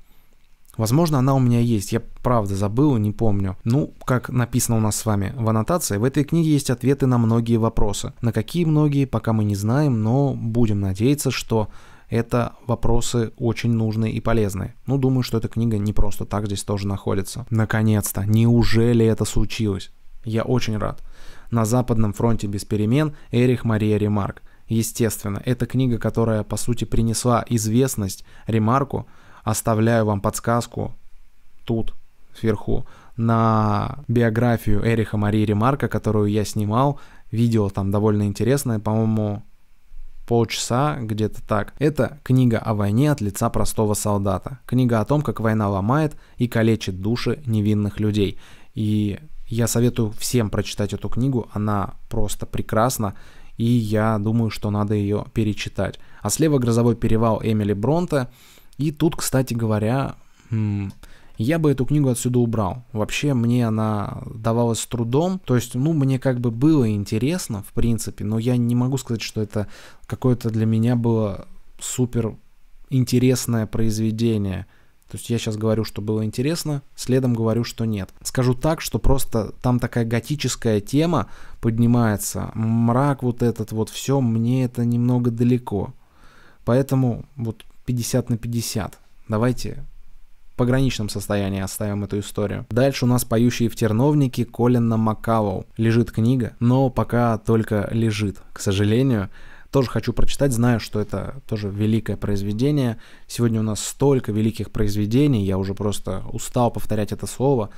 Возможно, она у меня есть, я правда забыл, не помню. Ну, как написано у нас с вами в аннотации, в этой книге есть ответы на многие вопросы. На какие многие, пока мы не знаем, но будем надеяться, что это вопросы очень нужные и полезные. Ну, думаю, что эта книга не просто так здесь тоже находится. Наконец-то, неужели это случилось? Я очень рад. На Западном фронте без перемен Эрих Мария Ремарк. Естественно, это книга, которая, по сути, принесла известность Ремарку, Оставляю вам подсказку тут, сверху, на биографию Эриха Марии Ремарка, которую я снимал. Видео там довольно интересное, по-моему, полчаса, где-то так. Это книга о войне от лица простого солдата. Книга о том, как война ломает и калечит души невинных людей. И я советую всем прочитать эту книгу, она просто прекрасна, и я думаю, что надо ее перечитать. А слева «Грозовой перевал» Эмили Бронте — и тут, кстати говоря, я бы эту книгу отсюда убрал. Вообще мне она давалась с трудом, то есть, ну, мне как бы было интересно, в принципе, но я не могу сказать, что это какое-то для меня было супер интересное произведение. То есть я сейчас говорю, что было интересно, следом говорю, что нет. Скажу так, что просто там такая готическая тема поднимается, мрак вот этот вот, все, мне это немного далеко. Поэтому вот 50 на 50. Давайте в пограничном состоянии оставим эту историю. Дальше у нас «Поющие в терновнике» Колина Макавоу. Лежит книга, но пока только лежит, к сожалению. Тоже хочу прочитать, знаю, что это тоже великое произведение. Сегодня у нас столько великих произведений, я уже просто устал повторять это слово,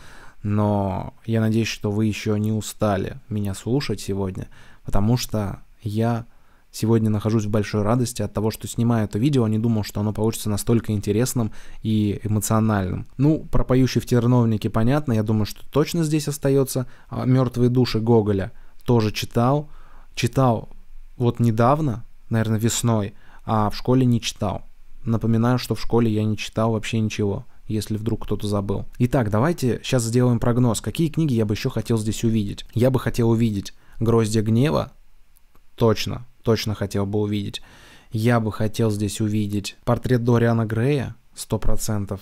но я надеюсь, что вы еще не устали меня слушать сегодня, потому что я Сегодня нахожусь в большой радости от того, что снимаю это видео, не думал, что оно получится настолько интересным и эмоциональным. Ну, про поющий в терновнике понятно, я думаю, что точно здесь остается. А, «Мертвые души» Гоголя тоже читал. Читал вот недавно, наверное, весной, а в школе не читал. Напоминаю, что в школе я не читал вообще ничего если вдруг кто-то забыл. Итак, давайте сейчас сделаем прогноз. Какие книги я бы еще хотел здесь увидеть? Я бы хотел увидеть «Гроздья гнева», точно, точно хотел бы увидеть. Я бы хотел здесь увидеть портрет Дориана Грея, 100%.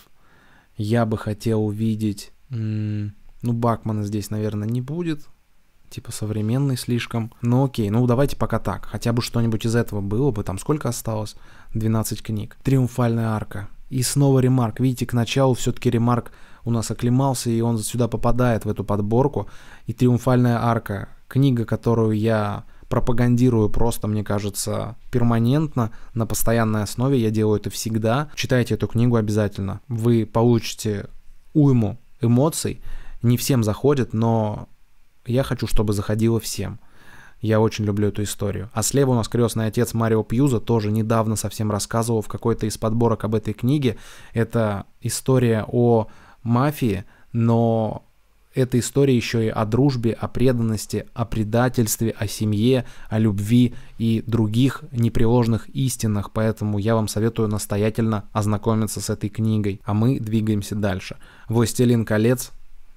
Я бы хотел увидеть... Ну, Бакмана здесь, наверное, не будет. Типа современный слишком. Ну окей, ну давайте пока так. Хотя бы что-нибудь из этого было бы. Там сколько осталось? 12 книг. Триумфальная арка. И снова ремарк. Видите, к началу все-таки ремарк у нас оклемался, и он сюда попадает, в эту подборку. И «Триумфальная арка» — книга, которую я пропагандирую просто, мне кажется, перманентно, на постоянной основе, я делаю это всегда. Читайте эту книгу обязательно. Вы получите уйму эмоций, не всем заходит, но я хочу, чтобы заходило всем. Я очень люблю эту историю. А слева у нас крестный отец Марио Пьюза тоже недавно совсем рассказывал в какой-то из подборок об этой книге. Это история о мафии, но это история еще и о дружбе, о преданности, о предательстве, о семье, о любви и других непреложных истинах, поэтому я вам советую настоятельно ознакомиться с этой книгой, а мы двигаемся дальше. «Властелин колец»,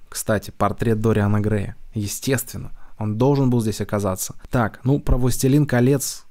кстати, портрет Дориана Грея, естественно, он должен был здесь оказаться. Так, ну про «Властелин колец»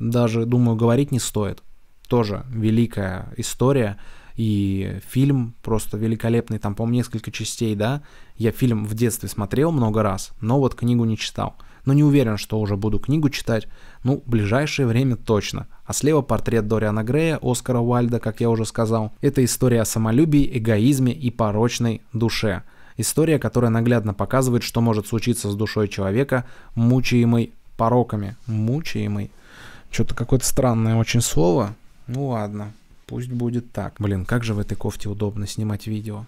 даже, думаю, говорить не стоит. Тоже великая история, и фильм просто великолепный, там, по-моему, несколько частей, да. Я фильм в детстве смотрел много раз, но вот книгу не читал. Но не уверен, что уже буду книгу читать, ну, в ближайшее время точно. А слева портрет Дориана Грея, Оскара Уальда, как я уже сказал. Это история о самолюбии, эгоизме и порочной душе. История, которая наглядно показывает, что может случиться с душой человека, мучаемой пороками. Мучаемый. Что-то какое-то странное очень слово. Ну ладно. Пусть будет так. Блин, как же в этой кофте удобно снимать видео.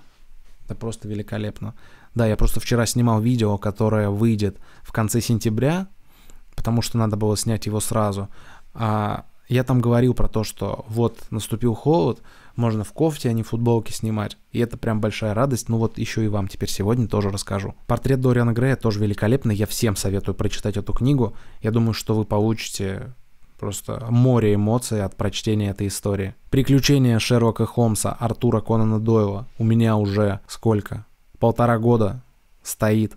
Это просто великолепно. Да, я просто вчера снимал видео, которое выйдет в конце сентября, потому что надо было снять его сразу. А я там говорил про то, что вот наступил холод, можно в кофте, а не в футболке снимать. И это прям большая радость. Ну вот еще и вам теперь сегодня тоже расскажу. Портрет Дориана Грея тоже великолепный. Я всем советую прочитать эту книгу. Я думаю, что вы получите Просто море эмоций от прочтения этой истории. Приключения Шерлока Холмса, Артура Конана Дойла у меня уже сколько? Полтора года стоит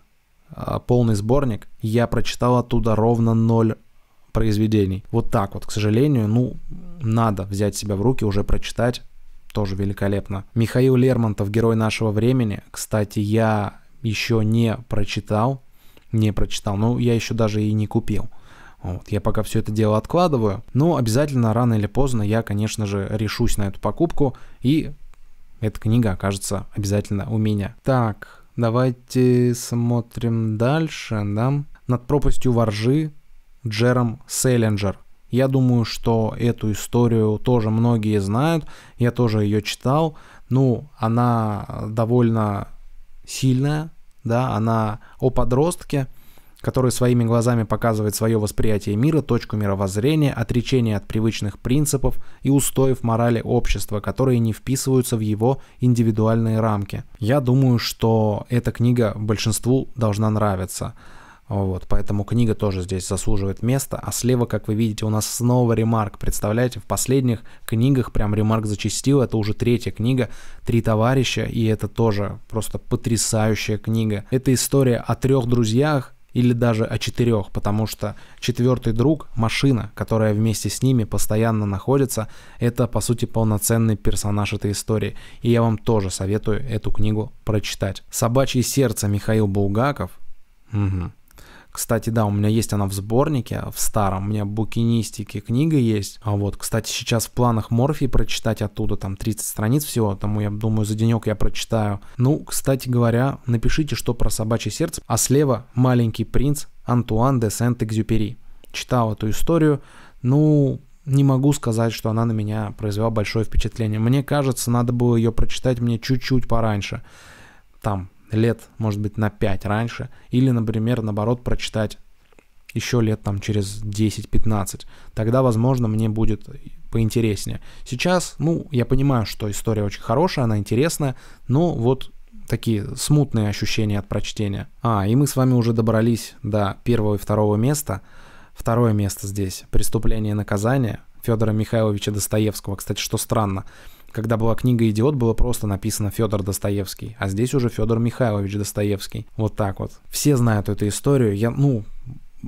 а, полный сборник. Я прочитал оттуда ровно ноль произведений. Вот так вот, к сожалению, ну, надо взять себя в руки, уже прочитать. Тоже великолепно. Михаил Лермонтов, герой нашего времени. Кстати, я еще не прочитал. Не прочитал, ну, я еще даже и не купил. Вот, я пока все это дело откладываю, но обязательно рано или поздно я, конечно же, решусь на эту покупку, и эта книга окажется обязательно у меня. Так, давайте смотрим дальше, да? «Над пропастью воржи» Джером Селлинджер. Я думаю, что эту историю тоже многие знают, я тоже ее читал. Ну, она довольно сильная, да, она о подростке, который своими глазами показывает свое восприятие мира, точку мировоззрения, отречение от привычных принципов и устоев морали общества, которые не вписываются в его индивидуальные рамки. Я думаю, что эта книга большинству должна нравиться. Вот, поэтому книга тоже здесь заслуживает места. А слева, как вы видите, у нас снова ремарк. Представляете, в последних книгах прям ремарк зачастил. Это уже третья книга «Три товарища», и это тоже просто потрясающая книга. Это история о трех друзьях, или даже о четырех, потому что четвертый друг, машина, которая вместе с ними постоянно находится, это по сути полноценный персонаж этой истории, и я вам тоже советую эту книгу прочитать. «Собачье сердце» Михаил Булгаков. Угу. Кстати, да, у меня есть она в сборнике, в старом. У меня букинистики книга есть. А вот, кстати, сейчас в планах Морфи прочитать оттуда там 30 страниц всего. Тому, я думаю, за денек я прочитаю. Ну, кстати говоря, напишите, что про собачье сердце. А слева «Маленький принц» Антуан де Сент-Экзюпери. Читал эту историю. Ну, не могу сказать, что она на меня произвела большое впечатление. Мне кажется, надо было ее прочитать мне чуть-чуть пораньше. Там, лет, может быть, на 5 раньше, или, например, наоборот, прочитать еще лет там через 10-15. Тогда, возможно, мне будет поинтереснее. Сейчас, ну, я понимаю, что история очень хорошая, она интересная, но вот такие смутные ощущения от прочтения. А, и мы с вами уже добрались до первого и второго места. Второе место здесь. «Преступление и наказание» Федора Михайловича Достоевского. Кстати, что странно. Когда была книга «Идиот», было просто написано Федор Достоевский, а здесь уже Федор Михайлович Достоевский. Вот так вот. Все знают эту историю. Я, ну,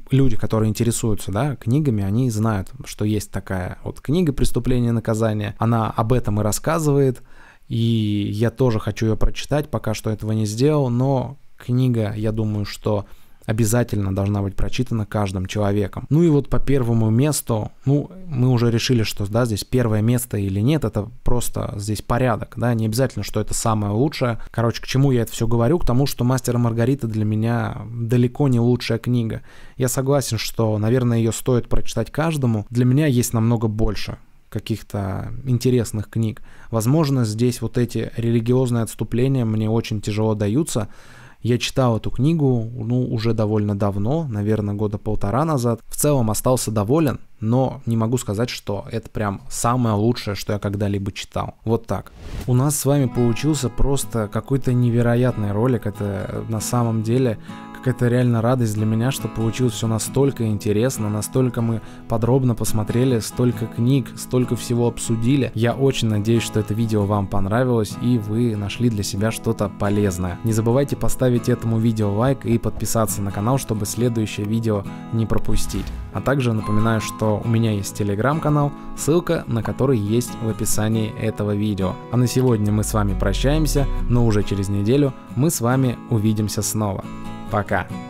люди, которые интересуются да, книгами, они знают, что есть такая вот книга «Преступление и наказание». Она об этом и рассказывает, и я тоже хочу ее прочитать, пока что этого не сделал, но книга, я думаю, что обязательно должна быть прочитана каждым человеком. Ну и вот по первому месту, ну, мы уже решили, что, да, здесь первое место или нет, это просто здесь порядок, да, не обязательно, что это самое лучшее. Короче, к чему я это все говорю? К тому, что «Мастер и Маргарита» для меня далеко не лучшая книга. Я согласен, что, наверное, ее стоит прочитать каждому. Для меня есть намного больше каких-то интересных книг. Возможно, здесь вот эти религиозные отступления мне очень тяжело даются, я читал эту книгу, ну, уже довольно давно, наверное, года полтора назад. В целом остался доволен, но не могу сказать, что это прям самое лучшее, что я когда-либо читал. Вот так. У нас с вами получился просто какой-то невероятный ролик. Это э, на самом деле какая-то реально радость для меня, что получилось все настолько интересно, настолько мы подробно посмотрели, столько книг, столько всего обсудили. Я очень надеюсь, что это видео вам понравилось и вы нашли для себя что-то полезное. Не забывайте поставить этому видео лайк и подписаться на канал, чтобы следующее видео не пропустить. А также напоминаю, что у меня есть телеграм-канал, ссылка на который есть в описании этого видео. А на сегодня мы с вами прощаемся, но уже через неделю мы с вами увидимся снова. Пока.